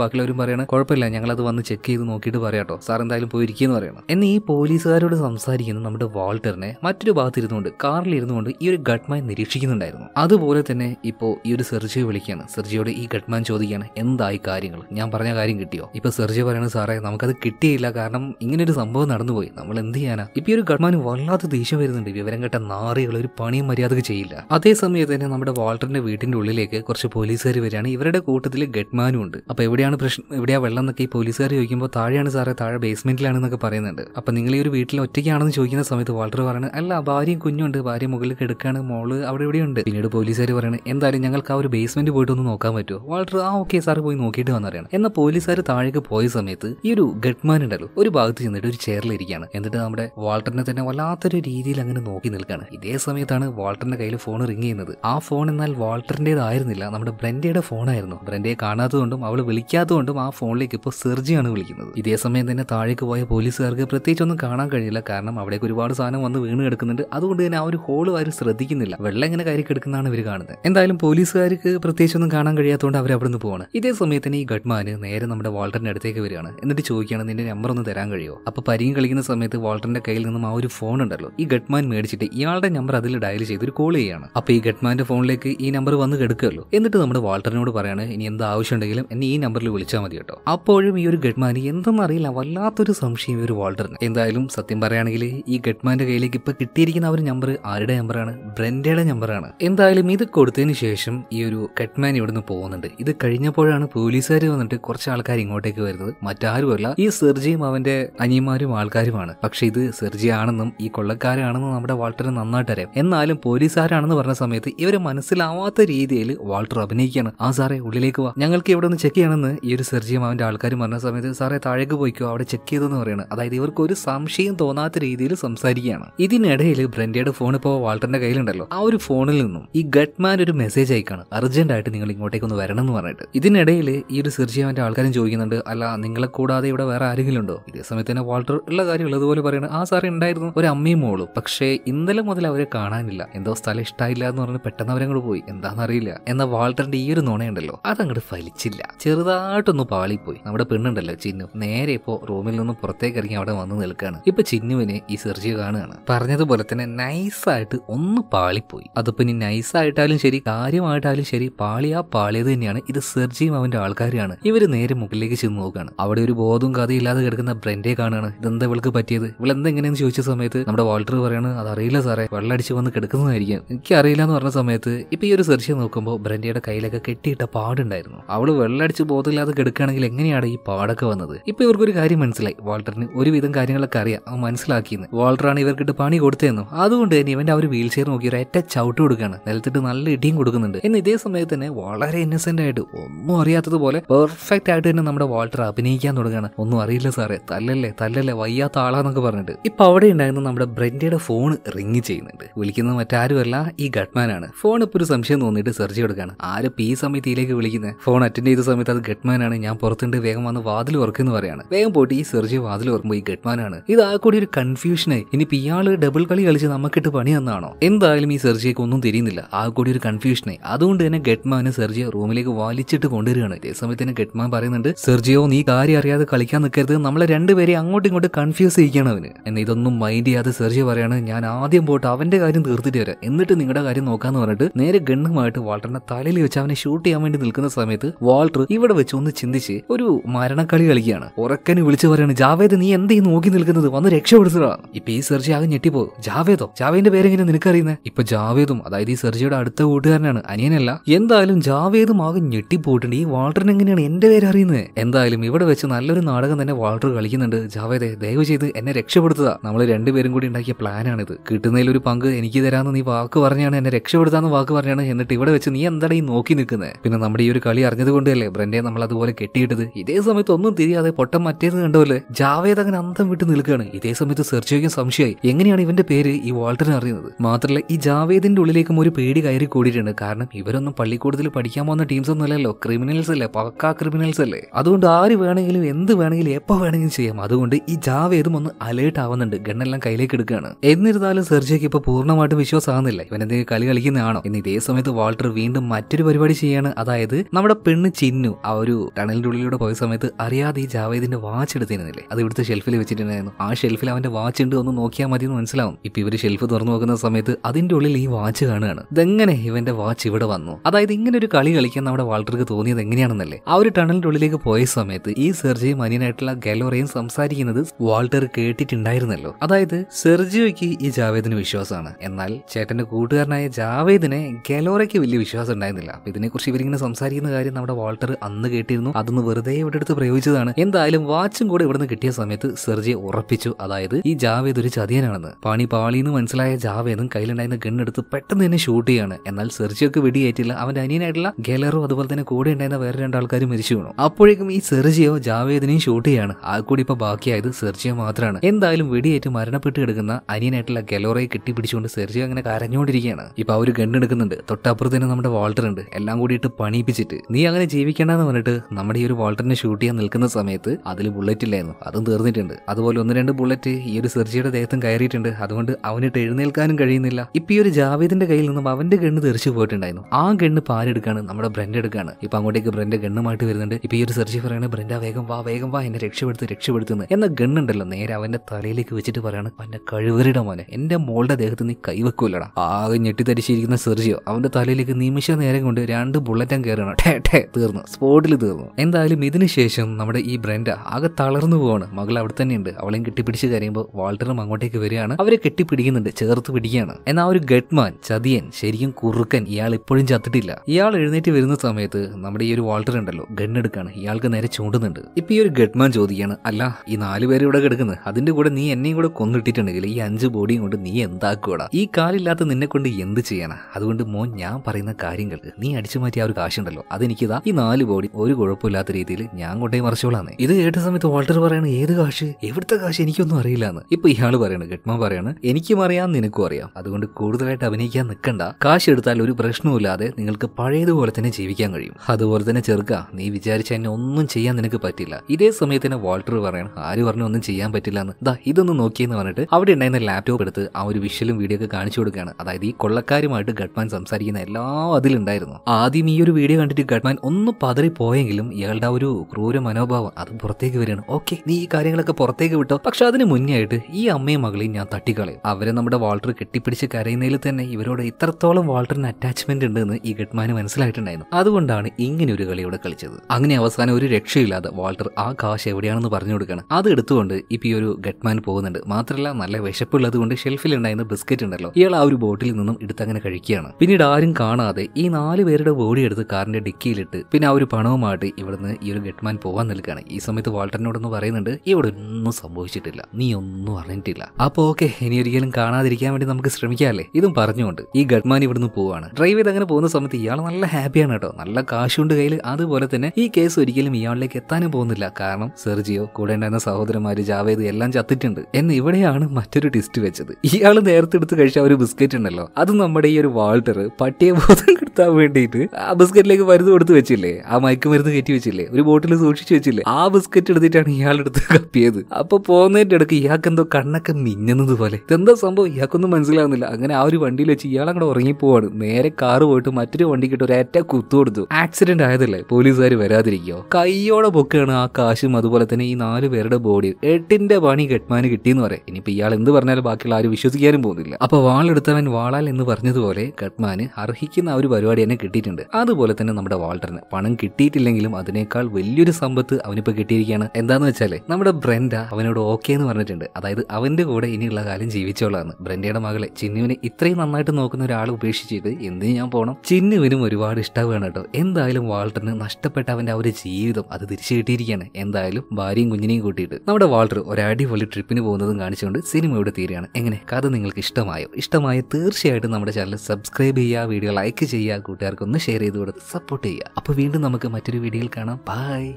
ബാക്കിയുള്ളവരും പറയണം കുഴപ്പമില്ല ഞങ്ങൾ അത് വന്ന് ചെക്ക് ചെയ്ത് നോക്കിയിട്ട് പറയാട്ടോ സാർ എന്തായാലും പോയിരിക്കുമെന്ന് പറയണം എന്ന് ഈ പോലീസുകാരോട് സംസാരിക്കുന്ന നമ്മുടെ വാൾട്ടറിനെ മറ്റൊരു ഭാഗത്ത് കാറിൽ ഇരുന്നുകൊണ്ട് ഈ ഒരു ഗഡ്മാൻ നിരീക്ഷിക്കുന്നുണ്ടായിരുന്നു അതുപോലെ തന്നെ ഇപ്പോ ഈ ഒരു സെർജിയെ വിളിക്കുകയാണ് സെർജിയോട് ഈ ഗഡ്മാൻ ചോദിക്കുകയാണ് എന്തായി കാര്യങ്ങൾ ഞാൻ പറഞ്ഞ കാര്യം കിട്ടിയോ ഇപ്പൊ സെർജി പറയുന്നത് സാറേ നമുക്കത് കിട്ടിയില്ല കാരണം ഇങ്ങനെ ഒരു സംഭവം നടന്നുപോയി നമ്മൾ എന്ത് ചെയ്യാനാ ഇപ്പൊ ഈ ഒരു ഗഡ്മാൻ വല്ലാത്ത ദേഷ്യം വരുന്നുണ്ട് വിവരം കേട്ട നാറികൾ ഒരു പണിയും മര്യാദക്ക് ചെയ്യില്ല അതേസമയത്ത് തന്നെ നമ്മുടെ വാൾട്ടറിന്റെ വീട്ടിന്റെ ഉള്ളിലേക്ക് കുറച്ച് പോലീസുകാർ വരികയാണ് കാരണം ഇവരുടെ കൂട്ടത്തിൽ ഗഡ്മാനും ഉണ്ട് അപ്പോൾ എവിടെയാണ് പ്രശ്നം എവിടെയാ വെള്ളം എന്നൊക്കെ ഈ പോലീസുകാർ ചോദിക്കുമ്പോൾ താഴെയാണ് സാറേ താഴെ എന്നൊക്കെ പറയുന്നുണ്ട് അപ്പോൾ നിങ്ങൾ ഈ ഒരു വീട്ടിൽ ഒറ്റയ്ക്കാണെന്ന് ചോദിക്കുന്ന സമയത്ത് വാൾട്ടർ പറയുന്നത് അല്ല ഭാര്യയും കുഞ്ഞുണ്ട് ഭാര്യ മുകളിൽ കിടക്കാണ് മോള് അവിടെ എവിടെയുണ്ട് പിന്നീട് പോലീസുകാർ പറയുന്നത് എന്തായാലും ഞങ്ങൾക്ക് ആ ഒരു ബേസ്മെന്റ് പോയിട്ട് ഒന്ന് നോക്കാൻ പറ്റുമോ വാൾട്ടർ ആ ഓക്കെ സാർ പോയി നോക്കിയിട്ട് വന്നറിയണം എന്നാൽ പോലീസുകാർ താഴേക്ക് പോയ സമയത്ത് ഈ ഒരു ഗഡ്മാൻ ഉണ്ടല്ലോ ഒരു ഭാഗത്ത് ചെന്നിട്ട് ഒരു ഇരിക്കുകയാണ് എന്നിട്ട് നമ്മുടെ വാൾട്ടറിനെ തന്നെ വല്ലാത്തൊരു രീതിയിൽ അങ്ങനെ നോക്കി നിൽക്കുകയാണ് ഇതേ സമയത്താണ് വാൾട്ടറിന്റെ കയ്യിൽ ഫോൺ റിങ് ചെയ്യുന്നത് ആ ഫോൺ എന്നാൽ വാൾട്ടറിൻ്റെതായിരുന്നില്ല നമ്മുടെ ബ്രെൻഡിയുടെ ഫോൺ ഫോണായിരുന്നു ബ്രെൻഡയെ കാണാത്തതുകൊണ്ടും അവൾ വിളിക്കാത്തതുകൊണ്ടും ആ ഫോണിലേക്ക് ഇപ്പോൾ സെർജിയാണ് വിളിക്കുന്നത് ഇതേ സമയം തന്നെ താഴേക്ക് പോയ പോലീസുകാർക്ക് പ്രത്യേകിച്ചൊന്നും കാണാൻ കഴിയില്ല കാരണം അവിടേക്ക് ഒരുപാട് സാധനം വന്ന് വീണ് കിടക്കുന്നുണ്ട് അതുകൊണ്ട് തന്നെ ആ ഒരു ഹോള് അവർ ശ്രദ്ധിക്കുന്നില്ല വെള്ളം ഇങ്ങനെ കയറി കിടക്കുന്നതാണ് ഇവർ കാണുന്നത് എന്തായാലും പോലീസുകാർക്ക് പ്രത്യേകിച്ചൊന്നും കാണാൻ കഴിയാത്തതുകൊണ്ട് അവർ അവിടെ നിന്ന് പോവാണ് ഇതേ സമയത്തിന് ഈ ഗഡ്മാൻ നേരെ നമ്മുടെ വാൾട്ടറിന്റെ അടുത്തേക്ക് വരികയാണ് എന്നിട്ട് ചോദിക്കുകയാണ് നിന്റെ നമ്പർ ഒന്ന് തരാൻ കഴിയുമോ അപ്പോൾ പരിയും കളിക്കുന്ന സമയത്ത് വാൾട്ടറിന്റെ കയ്യിൽ നിന്നും ആ ഒരു ഫോൺ ഉണ്ടല്ലോ ഈ ഗഡ്മാൻ മേടിച്ചിട്ട് ഇയാളുടെ നമ്പർ അതിൽ ഡയൽ ചെയ്ത് ഒരു കോൾ ചെയ്യുകയാണ് അപ്പോൾ ഈ ഗഡ്മാന്റെ ഫോണിലേക്ക് ഈ നമ്പർ വന്ന് കെടുക്കുമല്ലോ എന്നിട്ട് നമ്മുടെ വാൾട്ടർ സാറിനോട് പറയാണ് ഇനി എന്ത് ആവശ്യമുണ്ടെങ്കിലും എന്നെ ഈ നമ്പറിൽ വിളിച്ചാൽ മതി കേട്ടോ അപ്പോഴും ഈ ഒരു ഗഡ്മാന് എന്തെന്നറിയില്ല വല്ലാത്തൊരു സംശയം ഈ ഒരു വാൾട്ടറിന് എന്തായാലും സത്യം പറയുകയാണെങ്കിൽ ഈ ഗഡ്മാന്റെ കയ്യിലേക്ക് ഇപ്പൊ കിട്ടിയിരിക്കുന്ന ഒരു നമ്പർ ആരുടെ നമ്പറാണ് ബ്രെൻഡയുടെ നമ്പറാണ് എന്തായാലും ഇത് കൊടുത്തതിന് ശേഷം ഈ ഒരു കട്ട്മാൻ ഇവിടുന്ന് പോകുന്നുണ്ട് ഇത് കഴിഞ്ഞപ്പോഴാണ് പോലീസുകാർ വന്നിട്ട് കുറച്ച് ആൾക്കാർ ഇങ്ങോട്ടേക്ക് വരുന്നത് മറ്റാരുമല്ല ഈ സെർജിയും അവന്റെ അനിയന്മാരും ആൾക്കാരുമാണ് പക്ഷെ ഇത് സെർജി ആണെന്നും ഈ കൊള്ളക്കാരാണെന്നും നമ്മുടെ വാൾട്ടറിന് നന്നായിട്ട് അറിയാം എന്നാലും പോലീസുകാരാണെന്ന് പറഞ്ഞ സമയത്ത് ഇവരെ മനസ്സിലാവാത്ത രീതിയിൽ വാൾട്ടർ അഭിനയിക്കുകയാണ് ആ സാറേ ഉള്ളിലേക്ക് വാ ഞങ്ങൾക്ക് ഇവിടെ ഒന്ന് ചെക്ക് ചെയ്യണമെന്ന് ഈ ഒരു സെർജിയും അവൻ്റെ ആൾക്കാരും പറഞ്ഞ സമയത്ത് സാറേ താഴേക്ക് പോയിക്കോ അവിടെ ചെക്ക് ചെയ്തെന്ന് പറയുന്നത് അതായത് ഇവർക്ക് ഒരു സംശയം തോന്നാത്ത രീതിയിൽ സംസാരിക്കുകയാണ് ഇതിനിടയിൽ ബ്രൻഡിയുടെ ഫോൺ ഇപ്പോൾ വാൾട്ടറിന്റെ കയ്യിലുണ്ടല്ലോ ആ ഒരു ഫോണിൽ നിന്നും ഈ ഗഡ്മാൻ ഒരു മെസ്സേജ് അയക്കാണ് അർജന്റ് ആയിട്ട് നിങ്ങൾ ഇങ്ങോട്ടേക്ക് ഒന്ന് വരണം എന്ന് പറഞ്ഞിട്ട് ഇതിനിടയിൽ ഈ ഒരു സെർജി അവൻ്റെ ആൾക്കാരും ചോദിക്കുന്നുണ്ട് അല്ല നിങ്ങളെ കൂടാതെ ഇവിടെ വേറെ ആരെങ്കിലും ഉണ്ടോ ഇതേ സമയത്ത് തന്നെ വാൾട്ടർ ഉള്ള കാര്യം ഉള്ളതുപോലെ പറയുന്നത് ആ സാറേ ഉണ്ടായിരുന്നു ഒരു അമ്മയും മോളും പക്ഷേ ഇന്നലെ മുതൽ അവരെ കാണാനില്ല എന്തോ സ്ഥലം ഇഷ്ടമായില്ല എന്ന് പറഞ്ഞ് പെട്ടെന്ന് അവരങ്ങോട്ട് പോയി എന്താണെന്നറിയില്ല എന്നാൽ വാൾട്ടറിന്റെ ഈ ഒരു നുണയുണ്ടല്ലോ അതങ്ങോട്ട് ഫലിച്ചില്ല ചെറുതായിട്ടൊന്ന് പാളിപ്പോയി നമ്മുടെ പെണ്ണുണ്ടല്ലോ ചിന്നു നേരെ ഇപ്പോ റൂമിൽ നിന്ന് പുറത്തേക്ക് ഇറങ്ങി അവിടെ വന്ന് നിൽക്കുകയാണ് ഇപ്പൊ ചിന്നുവിനെ ഈ സെർജിയോ കാണുകയാണ് പറഞ്ഞതുപോലെ തന്നെ നൈസായിട്ട് ഒന്ന് പാളിപ്പോയി അതിപ്പോ ഇനി നൈസായിട്ടാലും ശരി കാര്യമായിട്ടാലും ശരി പാളിയാ പാളിയത് തന്നെയാണ് ഇത് സെർജിയും അവന്റെ ആൾക്കാരെയാണ് ഇവര് നേരെ മുകളിലേക്ക് ചെന്ന് നോക്കുകയാണ് അവിടെ ഒരു ബോധവും കഥയില്ലാതെ കിടക്കുന്ന ബ്രെൻഡേ കാണുകയാണ് ഇതെന്താ ഇവൾക്ക് പറ്റിയത് ഇവളെന്തെങ്ങനെയെന്ന് ചോദിച്ച സമയത്ത് നമ്മുടെ വാൾട്ടർ പറയാണ് അതറിയില്ല സാറേ അടിച്ച് വന്ന് കിടക്കുന്നതായിരിക്കും എനിക്ക് അറിയില്ല എന്ന് പറഞ്ഞ സമയത്ത് ഇപ്പൊ ഈ ഒരു സെർജി നോക്കുമ്പോൾ ബ്രെൻഡയുടെ കയ്യിലൊക്കെ കെട്ടി കെട്ടിയിട്ട പാടുണ്ടായിരുന്നു അവള് വെള്ളടിച്ച് ബോധമില്ലാതെ കെടുക്കുകയാണെങ്കിൽ എങ്ങനെയാണ് ഈ പാടൊക്കെ വന്നത് ഇപ്പൊ ഇവർക്കൊരു കാര്യം മനസ്സിലായി വാൾട്ടറിന് ഒരുവിധം കാര്യങ്ങളൊക്കെ അറിയാം അവൻ മനസ്സിലാക്കിയെന്ന് വാൾട്ടറാണ് ഇവർക്കിട്ട് പണി കൊടുത്തതെന്നും അതുകൊണ്ട് തന്നെ ഇവന്റെ അവര് വീൽ ചെയർ നോക്കി ഒരു ഒറ്റ ചവിട്ട് കൊടുക്കുകയാണ് നിലത്തിട്ട് നല്ല ഇടിയും കൊടുക്കുന്നുണ്ട് എന്ന് ഇതേ സമയത്ത് തന്നെ വളരെ ഇന്നസെന്റ് ആയിട്ട് ഒന്നും അറിയാത്തതുപോലെ പെർഫെക്റ്റ് ആയിട്ട് തന്നെ നമ്മുടെ വാൾട്ടർ അഭിനയിക്കാൻ തുടങ്ങുകയാണ് ഒന്നും അറിയില്ല സാറേ തല്ലല്ലേ തല്ലല്ലേ വയ്യാത്ത ആളാന്നൊക്കെ പറഞ്ഞിട്ട് ഇപ്പൊ അവിടെ ഉണ്ടായിരുന്ന നമ്മുടെ ബ്രെൻഡിയുടെ ഫോൺ റിങ് ചെയ്യുന്നുണ്ട് വിളിക്കുന്നത് മറ്റാരുമല്ല ഈ ഗഡ്മാനാണ് ഫോൺ ഇപ്പൊ ഒരു സംശയം തോന്നിയിട്ട് സെർച്ച് കൊടുക്കുകയാണ് ആരും ഈ സമയം സമയത്ത് വിളിക്കുന്നത് ഫോൺ അറ്റൻഡ് ചെയ്ത സമയത്ത് അത് ആണ് ഞാൻ പുറത്തുണ്ട് വേഗം വന്ന് വാതിൽ ഉറക്കുന്നു പറയാണ് വേഗം പോയിട്ട് ഈ സെർജി വാതിൽ ഉറക്കുമ്പോൾ ഈ ഗട്ട്മാനാണ് ഇത് ആ കൂടി ഒരു കൺഫ്യൂഷനായി ഇനി ഇയാൾ ഡബിൾ കളി കളിച്ച് നമുക്കിട്ട് പണി തന്നാണോ എന്തായാലും ഈ സെർജിയൊക്കെ ഒന്നും തിരിയുന്നില്ല ആ കൂടി ഒരു കൺഫ്യൂഷനായി അതുകൊണ്ട് തന്നെ ഗട്ട്മാനെ സെർജിയ റൂമിലേക്ക് വലിച്ചിട്ട് കൊണ്ടുവരികയാണ് ഇതേ സമയത്ത് തന്നെ ഗഡ്മാൻ പറയുന്നുണ്ട് സെർജിയോ നീ കാര്യം അറിയാതെ കളിക്കാൻ നിൽക്കരുത് നമ്മളെ രണ്ടുപേരെ അങ്ങോട്ടും ഇങ്ങോട്ടും കൺഫ്യൂസ് ചെയ്യിക്കണം അവന് എന്നെ ഇതൊന്നും മൈൻഡ് ചെയ്യാതെ സെർജി പറയാണ് ഞാൻ ആദ്യം പോയിട്ട് അവന്റെ കാര്യം തീർത്തിട്ട് വരാം എന്നിട്ട് നിങ്ങളുടെ കാര്യം നോക്കാന്ന് പറഞ്ഞിട്ട് നേരെ ഗണ്ണുമായിട്ട് വാൾട്ടറിന്റെ തലയിൽ വെച്ച് അവനെ ഷൂട്ട് ഷൂട്ട് ചെയ്യാൻ വേണ്ടി നിൽക്കുന്ന സമയത്ത് വാൾട്ടർ ഇവിടെ വെച്ച് ഒന്ന് ചിന്തിച്ച് ഒരു മരണക്കളി കളിക്കുകയാണ് ഉറക്കനെ വിളിച്ചു പറയാണ് ജാവേദ് നീ എന്തേ നോക്കി നിൽക്കുന്നത് വന്ന് രക്ഷപ്പെടുത്തതാണ് ഇപ്പൊ ഈ സെർജി ആകെ ഞെട്ടിപ്പോ ജാവേദോ ജാവേദിന്റെ പേരെങ്ങനെ നിനക്കറിയുന്നത് ഇപ്പൊ ജാവേദും അതായത് ഈ സെർജിയുടെ അടുത്ത കൂട്ടുകാരനാണ് അനിയനല്ല എന്തായാലും ജാവേദും ആകെ ഞെട്ടിപ്പോയിട്ടുണ്ട് ഈ വാൾട്ടറിന് എങ്ങനെയാണ് എന്റെ പേര് അറിയുന്നത് എന്തായാലും ഇവിടെ വെച്ച് നല്ലൊരു നാടകം തന്നെ വാൾട്ടർ കളിക്കുന്നുണ്ട് ജാവേദെ ദയവ് ചെയ്ത് എന്നെ രക്ഷപ്പെടുത്തുക നമ്മൾ രണ്ടുപേരും കൂടി ഉണ്ടാക്കിയ പ്ലാനാണിത് കിട്ടുന്നതിൽ ഒരു പങ്ക് എനിക്ക് തരാമെന്ന് നീ വാക്ക് പറഞ്ഞാണ് എന്നെ രക്ഷപ്പെടുത്താന്ന് വാക്ക് പറഞ്ഞാണ് എന്നിട്ട് ഇവിടെ വെച്ച് നീ എന്താണ് ഈ നോക്കി നിൽക്കുന്നത് പിന്നെ നമ്മുടെ ഈ ഒരു കളി അറിഞ്ഞതുകൊണ്ടല്ലേ ബ്രൻഡെ നമ്മൾ അതുപോലെ കെട്ടിയിട്ടത് ഇതേ സമയത്ത് ഒന്നും തിരിയാതെ പൊട്ടം മറ്റേത് കണ്ടോലെ ജാവേദ് അങ്ങനെ അന്തം വിട്ട് നിൽക്കുകയാണ് ഇതേ സമയത്ത് ചെയ്യാൻ സംശയമായി എങ്ങനെയാണ് ഇവന്റെ പേര് ഈ വാൾട്ടറിന് അറിയുന്നത് മാത്രമല്ല ഈ ജാവേദിന്റെ ഉള്ളിലേക്കും ഒരു പേടി കയറി കൂടിയിട്ടുണ്ട് കാരണം ഇവരൊന്നും പള്ളിക്കൂടത്തിൽ പഠിക്കാൻ പോകുന്ന ടീംസ് ഒന്നുമല്ലല്ലോ ക്രിമിനൽസ് അല്ലേ പക്കാ ക്രിമിനൽസ് അല്ലേ അതുകൊണ്ട് ആര് വേണമെങ്കിലും എന്ത് വേണമെങ്കിലും എപ്പോ വേണമെങ്കിലും ചെയ്യാം അതുകൊണ്ട് ഈ ജാവേദും ഒന്ന് അലേർട്ട് ആവുന്നുണ്ട് ഗണ്ണെല്ലാം കയ്യിലേക്ക് എടുക്കുകയാണ് എന്നിരുന്നാലും സെർജയ്ക്ക് ഇപ്പൊ പൂർണ്ണമായിട്ടും വിശ്വാസമാകുന്നില്ല ഇവൻ എന്തെങ്കിലും കളി കളിക്കുന്നതാണോ ഇനി ഇതേ സമയത്ത് വാൾട്ടർ വീണ്ടും മറ്റൊരു പരിപാടി ചെയ്യണം സീനാണ് അതായത് നമ്മുടെ പെണ്ണ് ചിന്നു ആ ഒരു ടണലിന്റെ ഉള്ളിലൂടെ പോയ സമയത്ത് അറിയാതെ ഈ ജാവേദിന്റെ വാച്ച് എടുത്തിരുന്നില്ലേ അത് ഇവിടുത്തെ ഷെൽഫിൽ വെച്ചിട്ടുണ്ടായിരുന്നു ആ ഷെൽഫിൽ അവന്റെ വാച്ച് ഉണ്ട് ഒന്ന് നോക്കിയാൽ മതി എന്ന് മനസ്സിലാവും ഇപ്പൊ ഇവര് ഷെൽഫ് തുറന്നു നോക്കുന്ന സമയത്ത് അതിന്റെ ഉള്ളിൽ ഈ വാച്ച് കാണുകയാണ് ഇതെങ്ങനെ ഇവന്റെ വാച്ച് ഇവിടെ വന്നു അതായത് ഇങ്ങനെ ഒരു കളി കളിക്കാൻ നമ്മുടെ വാൾട്ടർക്ക് തോന്നിയത് എങ്ങനെയാണെന്നല്ലേ ആ ഒരു ടണലിന്റെ ഉള്ളിലേക്ക് പോയ സമയത്ത് ഈ സെർജിയും അനിയനായിട്ടുള്ള ഗലോറയും സംസാരിക്കുന്നത് വാൾട്ടർ കേട്ടിട്ടുണ്ടായിരുന്നല്ലോ അതായത് സെർജിയോയ്ക്ക് ഈ ജാവേദിന് വിശ്വാസമാണ് എന്നാൽ ചേട്ടന്റെ കൂട്ടുകാരനായ ജാവേദിനെ ഗലോറയ്ക്ക് വലിയ വിശ്വാസം ഉണ്ടായിരുന്നില്ല അപ്പൊ ഇതിനെക്കുറിച്ച് ഇവരിങ്ങനെ സംസാരിക്കുന്ന കാര്യം നമ്മുടെ വാൾട്ടർ അന്ന് കേട്ടിരുന്നു അതൊന്ന് വെറുതെ ഇവിടെ എടുത്ത് പ്രയോഗിച്ചതാണ് എന്തായാലും വാച്ചും കൂടെ ഇവിടുന്ന് കിട്ടിയ സമയത്ത് സെർജി ഉറപ്പിച്ചു അതായത് ഈ ജാവേദ് ഒരു ചതിയനാണെന്ന് പണി പാളിന്ന് മനസ്സിലായ ജാവേദും കയ്യിലുണ്ടായിരുന്ന ഗണ്ണെടുത്ത് പെട്ടെന്ന് തന്നെ ഷൂട്ട് ചെയ്യാണ് എന്നാൽ സെർജിയൊക്കെ വെടിയേറ്റില്ല അവന്റെ അനിയനായിട്ടുള്ള ഗലറും അതുപോലെ തന്നെ കൂടെ ഉണ്ടായിരുന്ന വേറെ രണ്ടാൾക്കാരും മരിച്ചു വീണു അപ്പോഴേക്കും ഈ സെർജിയോ ജാവേദിനെയും ഷൂട്ട് ചെയ്യാണ് ആ കൂടി ഇപ്പൊ ബാക്കിയായത് സെർജിയോ മാത്രമാണ് എന്തായാലും വെടിയേറ്റ് മരണപ്പെട്ട് കിടക്കുന്ന അനിയനായിട്ടുള്ള ഗലോറയെ കെട്ടിപ്പിടിച്ചുകൊണ്ട് സെർജിയോ അങ്ങനെ കരഞ്ഞുകൊണ്ടിരിക്കുകയാണ് ഇപ്പൊ ആ ഒരു ഗണ്ണെടുക്കുന്നുണ്ട് തൊട്ടപ്പുറത്ത് തന്നെ നമ്മുടെ വാൾട്ടർ ഉണ്ട് എല്ലാം കൂടി കൂടിയിട്ട് പണിയിപ്പിച്ചിട്ട് നീ അങ്ങനെ ജീവിക്കേണ്ടെന്ന് പറഞ്ഞിട്ട് നമ്മുടെ ഈ ഒരു വാൾട്ടറിനെ ഷൂട്ട് ചെയ്യാൻ നിൽക്കുന്ന സമയത്ത് അതിൽ ബുള്ളറ്റ് ഇല്ലായിരുന്നു അതും തീർന്നിട്ടുണ്ട് അതുപോലെ ഒന്ന് രണ്ട് ബുള്ളറ്റ് ഈ ഒരു സെർജിയുടെ ദേഹത്തും കയറിയിട്ടുണ്ട് അതുകൊണ്ട് അവനിട്ട് എഴുന്നേൽക്കാനും കഴിയുന്നില്ല ഇപ്പൊ ഈ ഒരു ജാവേദിന്റെ കയ്യിൽ നിന്നും അവന്റെ ഗണ്ണ് തെറിച്ചു പോയിട്ടുണ്ടായിരുന്നു ആ ഗണ്ണ് പാലെടുക്കാണ് നമ്മുടെ ബ്രെൻഡ് എടുക്കാണ് ഇപ്പൊ അങ്ങോട്ടേക്ക് ബ്രെൻഡ് ഗണ്ണുമായിട്ട് വരുന്നുണ്ട് ഇപ്പൊ ഈ ഒരു സെർജി പറയാണ് ബ്രെൻഡ വേഗം വാ വേഗം വാ എന്നെ രക്ഷപ്പെടുത്ത് രക്ഷപ്പെടുത്തുന്നു എന്ന ഗണ്ണുണ്ടല്ലോ നേരെ അവന്റെ തലയിലേക്ക് വെച്ചിട്ട് പറയാണ് അവന്റെ കഴിവരുടെ മോനെ എന്റെ മോളുടെ ദേഹത്ത് നീ കൈവെക്കൂലടാ ആകെ ഞെട്ടിത്തരിച്ചിരിക്കുന്ന സെർജിയോ അവന്റെ തലയിലേക്ക് നിമിഷ നേരം കൊണ്ട് രണ്ട് ബുള്ളറ്റും കയറണം ടേ ടേ തീർന്നു സ്പോട്ടിൽ തീർന്നു എന്തായാലും ഇതിന് ശേഷം നമ്മുടെ ഈ ബ്രെൻഡ ആകെ തളർന്നു പോവാണ് മകൾ അവിടെ തന്നെയുണ്ട് അവളെയും കെട്ടിപ്പിടിച്ച് കരയുമ്പോൾ വാൾട്ടറും അങ്ങോട്ടേക്ക് വരികയാണ് അവരെ കെട്ടിപ്പിടിക്കുന്നുണ്ട് ചേർത്ത് പിടിക്കുകയാണ് എന്നാൽ ആ ഒരു ഗഡ്മാൻ ചതിയൻ ശരിക്കും കുറുക്കൻ ഇയാൾ ഇപ്പോഴും ചത്തിട്ടില്ല ഇയാൾ എഴുന്നേറ്റ് വരുന്ന സമയത്ത് നമ്മുടെ ഈ ഒരു വാൾട്ടർ ഉണ്ടല്ലോ ഗണ്ണെടുക്കാണ് ഇയാൾക്ക് നേരെ ചൂണ്ടുന്നുണ്ട് ഇപ്പൊ ഈ ഒരു ഗഡ്മാൻ ചോദിക്കുകയാണ് അല്ല ഈ നാല് പേര് ഇവിടെ കിടക്കുന്നത് അതിന്റെ കൂടെ നീ എന്നെയും കൂടെ കൊന്നിട്ടിട്ടുണ്ടെങ്കിൽ ഈ അഞ്ച് ബോഡിയും കൊണ്ട് നീ എന്താക്കുവാടാ ഈ കാലില്ലാത്ത നിന്നെ കൊണ്ട് എന്ത് ചെയ്യാനാ അതുകൊണ്ട് മോൻ ഞാൻ പറയുന്ന കാര്യങ്ങൾക്ക് നീ അടിച്ചു പറ്റിയ ആ ഒരു കാശുണ്ടല്ലോ അതെനിക്കിതാ ഈ നാല് ബോഡി ഒരു കുഴപ്പമില്ലാത്ത രീതിയിൽ ഞാൻ കൊണ്ടേ മറിച്ചോളാന്ന് ഇത് കേട്ട സമയത്ത് വാൾട്ടർ പറയണ ഏത് കാശ് എവിടുത്തെ കാശ് എനിക്കൊന്നും അറിയില്ലാന്ന് ഇപ്പൊ ഇയാൾ പറയണ ഗഡ്മ പറയാണ് എനിക്കും അറിയാം നിനക്കും അറിയാം അതുകൊണ്ട് കൂടുതലായിട്ട് അഭിനയിക്കാൻ നിൽക്കണ്ട കാശ് എടുത്താൽ ഒരു പ്രശ്നവുമില്ലാതെ നിങ്ങൾക്ക് പഴയതുപോലെ തന്നെ ജീവിക്കാൻ കഴിയും അതുപോലെ തന്നെ ചെറുക്ക നീ വിചാരിച്ച എന്നെ ഒന്നും ചെയ്യാൻ നിനക്ക് പറ്റില്ല ഇതേ സമയത്ത് തന്നെ വാൾട്ടർ പറയണം ആര് പറഞ്ഞു ഒന്നും ചെയ്യാൻ പറ്റില്ല എന്ന് ദാ ഇതൊന്ന് നോക്കിയെന്ന് പറഞ്ഞിട്ട് അവിടെ ഉണ്ടായിരുന്ന ലാപ്ടോപ്പ് എടുത്ത് ആ ഒരു വിഷ്വലും വീഡിയോ ഒക്കെ കാണിച്ചു കൊടുക്കുകയാണ് അതായത് ഈ കൊള്ളക്കാരുമായിട്ട് ഗഡ്മാൻ സംസാരിക്കുന്ന എല്ലാം അതിലുണ്ടായിരുന്നു ആദ്യം ആദ്യം ഈ ഒരു വീഡിയോ കണ്ടിട്ട് ഗഡ്മാൻ ഒന്ന് പതറി പോയെങ്കിലും ഇയാളുടെ ഒരു ക്രൂര മനോഭാവം അത് പുറത്തേക്ക് വരികയാണ് ഓക്കെ നീ ഈ കാര്യങ്ങളൊക്കെ പുറത്തേക്ക് വിട്ടോ പക്ഷെ അതിന് മുന്നേ ആയിട്ട് ഈ അമ്മയും മകളെയും ഞാൻ തട്ടിക്കളയും അവരെ നമ്മുടെ വാൾട്ടർ കെട്ടിപ്പിടിച്ച് കരയുന്നതിൽ തന്നെ ഇവരോട് ഇത്രത്തോളം വാൾട്ടറിന് അറ്റാച്ച്മെന്റ് ഉണ്ടെന്ന് ഈ ഗഡ്മാന് മനസ്സിലായിട്ടുണ്ടായിരുന്നു അതുകൊണ്ടാണ് ഇങ്ങനെ ഒരു കളിയോടെ കളിച്ചത് അങ്ങനെ അവസാനം ഒരു രക്ഷയില്ലാതെ വാൾട്ടർ ആ കാശ് എവിടെയാണെന്ന് പറഞ്ഞു കൊടുക്കുകയാണ് അത് എടുത്തുകൊണ്ട് ഇപ്പൊ ഈ ഒരു ഗഡ്മാൻ പോകുന്നുണ്ട് മാത്രമല്ല നല്ല വിശപ്പുള്ളത് കൊണ്ട് ഷെൽഫിൽ ഉണ്ടായിരുന്ന ബിസ്ക്കറ്റ് ഉണ്ടല്ലോ ഇയാൾ ആ ഒരു ബോട്ടിൽ നിന്നും എടുത്ത് അങ്ങനെ കഴിക്കുകയാണ് പിന്നീട് ആരും കാണാതെ ഈ നാല് പേരുടെ ഓടിയെടുത്ത് കാറിന്റെ ഡിക്കിയിലിട്ട് പിന്നെ ആ ഒരു പണവുമായിട്ട് ഇവിടുന്ന് ഈ ഒരു ഗെറ്റ്മാൻ പോകാൻ നിൽക്കുകയാണ് ഈ സമയത്ത് വാൾട്ടനോടൊന്ന് പറയുന്നുണ്ട് ഇവിടെ ഒന്നും സംഭവിച്ചിട്ടില്ല നീ ഒന്നും അറിഞ്ഞിട്ടില്ല അപ്പോൾ ഓക്കെ ഇനി ഒരിക്കലും കാണാതിരിക്കാൻ വേണ്ടി നമുക്ക് ശ്രമിക്കാല്ലേ ഇതും പറഞ്ഞുകൊണ്ട് ഈ ഗഡ്മാൻ ഇവിടുന്ന് പോവാണ് ഡ്രൈവ് ചെയ്ത് അങ്ങനെ പോകുന്ന സമയത്ത് ഇയാൾ നല്ല ഹാപ്പിയാണ് കേട്ടോ നല്ല കാശുണ്ട് കയ്യിൽ അതുപോലെ തന്നെ ഈ കേസ് ഒരിക്കലും ഇയാളിലേക്ക് എത്താനും പോകുന്നില്ല കാരണം സെർജിയോ കൂടെ ഉണ്ടായിരുന്ന സഹോദരന്മാര് ജാവേദ് എല്ലാം ചത്തിട്ടുണ്ട് എന്ന് ഇവിടെയാണ് മറ്റൊരു ടിസ്റ്റ് വെച്ചത് ഇയാൾ നേരത്തെ എടുത്ത് കഴിച്ച ഒരു ബിസ്ക്കറ്റ് ഉണ്ടല്ലോ അത് നമ്മുടെ ഈ ഒരു വാൾട്ടർ പട്ടിയെ ബോധം കിട്ടാൻ വേണ്ടിയിട്ട് ബിസ്ക്കറ്റിലേക്ക് മരുന്ന് കൊടുത്ത് വെച്ചില്ലേ ആ മരുന്ന് കയറ്റി വെച്ചില്ലേ ഒരു ബോട്ടിൽ സൂക്ഷിച്ചു വെച്ചില്ലേ ആ ബിസ്ക്കറ്റ് എടുത്തിട്ടാണ് ഇയാളെടുത്ത് കപ്പിയത് അപ്പൊ പോകുന്നതിന്റെ ഇടയ്ക്ക് ഇയാൾക്ക് എന്തോ കണ്ണൊക്കെ മിന്നുന്നത് പോലെ ഇതെന്താ സംഭവം ഇയാൾക്കൊന്നും മനസ്സിലാവുന്നില്ല അങ്ങനെ ആ ഒരു വണ്ടിയിൽ വെച്ച് ഇയാൾ അങ്ങോട്ട് ഉറങ്ങിപ്പോവാണ് നേരെ കാറ് പോയിട്ട് മറ്റൊരു വണ്ടിക്കിട്ട് ഒരു അറ്റ കുത്തു കൊടുത്തു ആക്സിഡന്റ് ആയതല്ലേ പോലീസുകാർ വരാതിരിക്കോ കൈയോടെ പൊക്കാണ് ആ കാശും അതുപോലെ തന്നെ ഈ നാല് പേരുടെ ബോഡി എട്ടിന്റെ പണി കെട്ട്മാന് കിട്ടിയെന്ന് പറയാം ഇനിയിപ്പോ ഇയാൾ എന്ത് പറഞ്ഞാലും ബാക്കിയുള്ള ആരും വിശ്വസിക്കാനും പോകുന്നില്ല അപ്പൊ വാളെടുത്തവൻ വാളാൽ എന്ന് പറഞ്ഞതുപോലെ കട്ട്മാന് അർഹിക്കുന്ന ആ ഒരു പരിപാടി എന്നെ കിട്ടിയിട്ടുണ്ട് അതുപോലെ തന്നെ നമ്മുടെ വാൾട്ടറിന് പണം കിട്ടിയിട്ടില്ലെങ്കിലും അതിനേക്കാൾ വലിയൊരു സമ്പത്ത് അവനിപ്പോൾ കിട്ടിയിരിക്കുകയാണ് എന്താന്ന് വെച്ചാൽ നമ്മുടെ ബ്രെൻഡ അവനോട് ഓക്കെ എന്ന് പറഞ്ഞിട്ടുണ്ട് അതായത് അവന്റെ കൂടെ ഇനിയുള്ള കാലം ജീവിച്ചോളാണ് ബ്രെൻഡയുടെ മകളെ ചിന്നുവിനെ ഇത്രയും നന്നായിട്ട് നോക്കുന്ന ഒരാൾ ഉപേക്ഷിച്ചിട്ട് എന്തിനു ഞാൻ പോകണം ചിന്നുവിനും ഒരുപാട് ഇഷ്ടമാണ് കേട്ടോ എന്തായാലും വാൾട്ടറിന് നഷ്ടപ്പെട്ട അവന്റെ ആ ഒരു ജീവിതം അത് തിരിച്ചു കിട്ടിയിരിക്കുകയാണ് എന്തായാലും ഭാര്യയും കുഞ്ഞിനെയും കൂട്ടിയിട്ട് നമ്മുടെ വാൾട്ടർ ഒരു അടിപൊളി ട്രിപ്പിന് പോകുന്നതും കാണിച്ചുകൊണ്ട് സിനിമ ഇവിടെ തീരുകയാണ് എങ്ങനെ കഥ നിങ്ങൾക്ക് ഇഷ്ടമായോ ഇഷ്ടമായ തീർച്ചയായിട്ടും നമ്മുടെ ചാനൽ സബ്സ്ക്രൈബ് ചെയ്യുക വീഡിയോ ലൈക്ക് ചെയ്യുക കൂട്ടുകാർക്കൊന്ന് ഷെയർ ചെയ്ത് കൊടുത്ത് സപ്പോർട്ട് ചെയ്യുക അപ്പോൾ വീണ്ടും നമുക്ക് മറ്റൊരു വീഡിയോയിൽ കാണാം ബായ്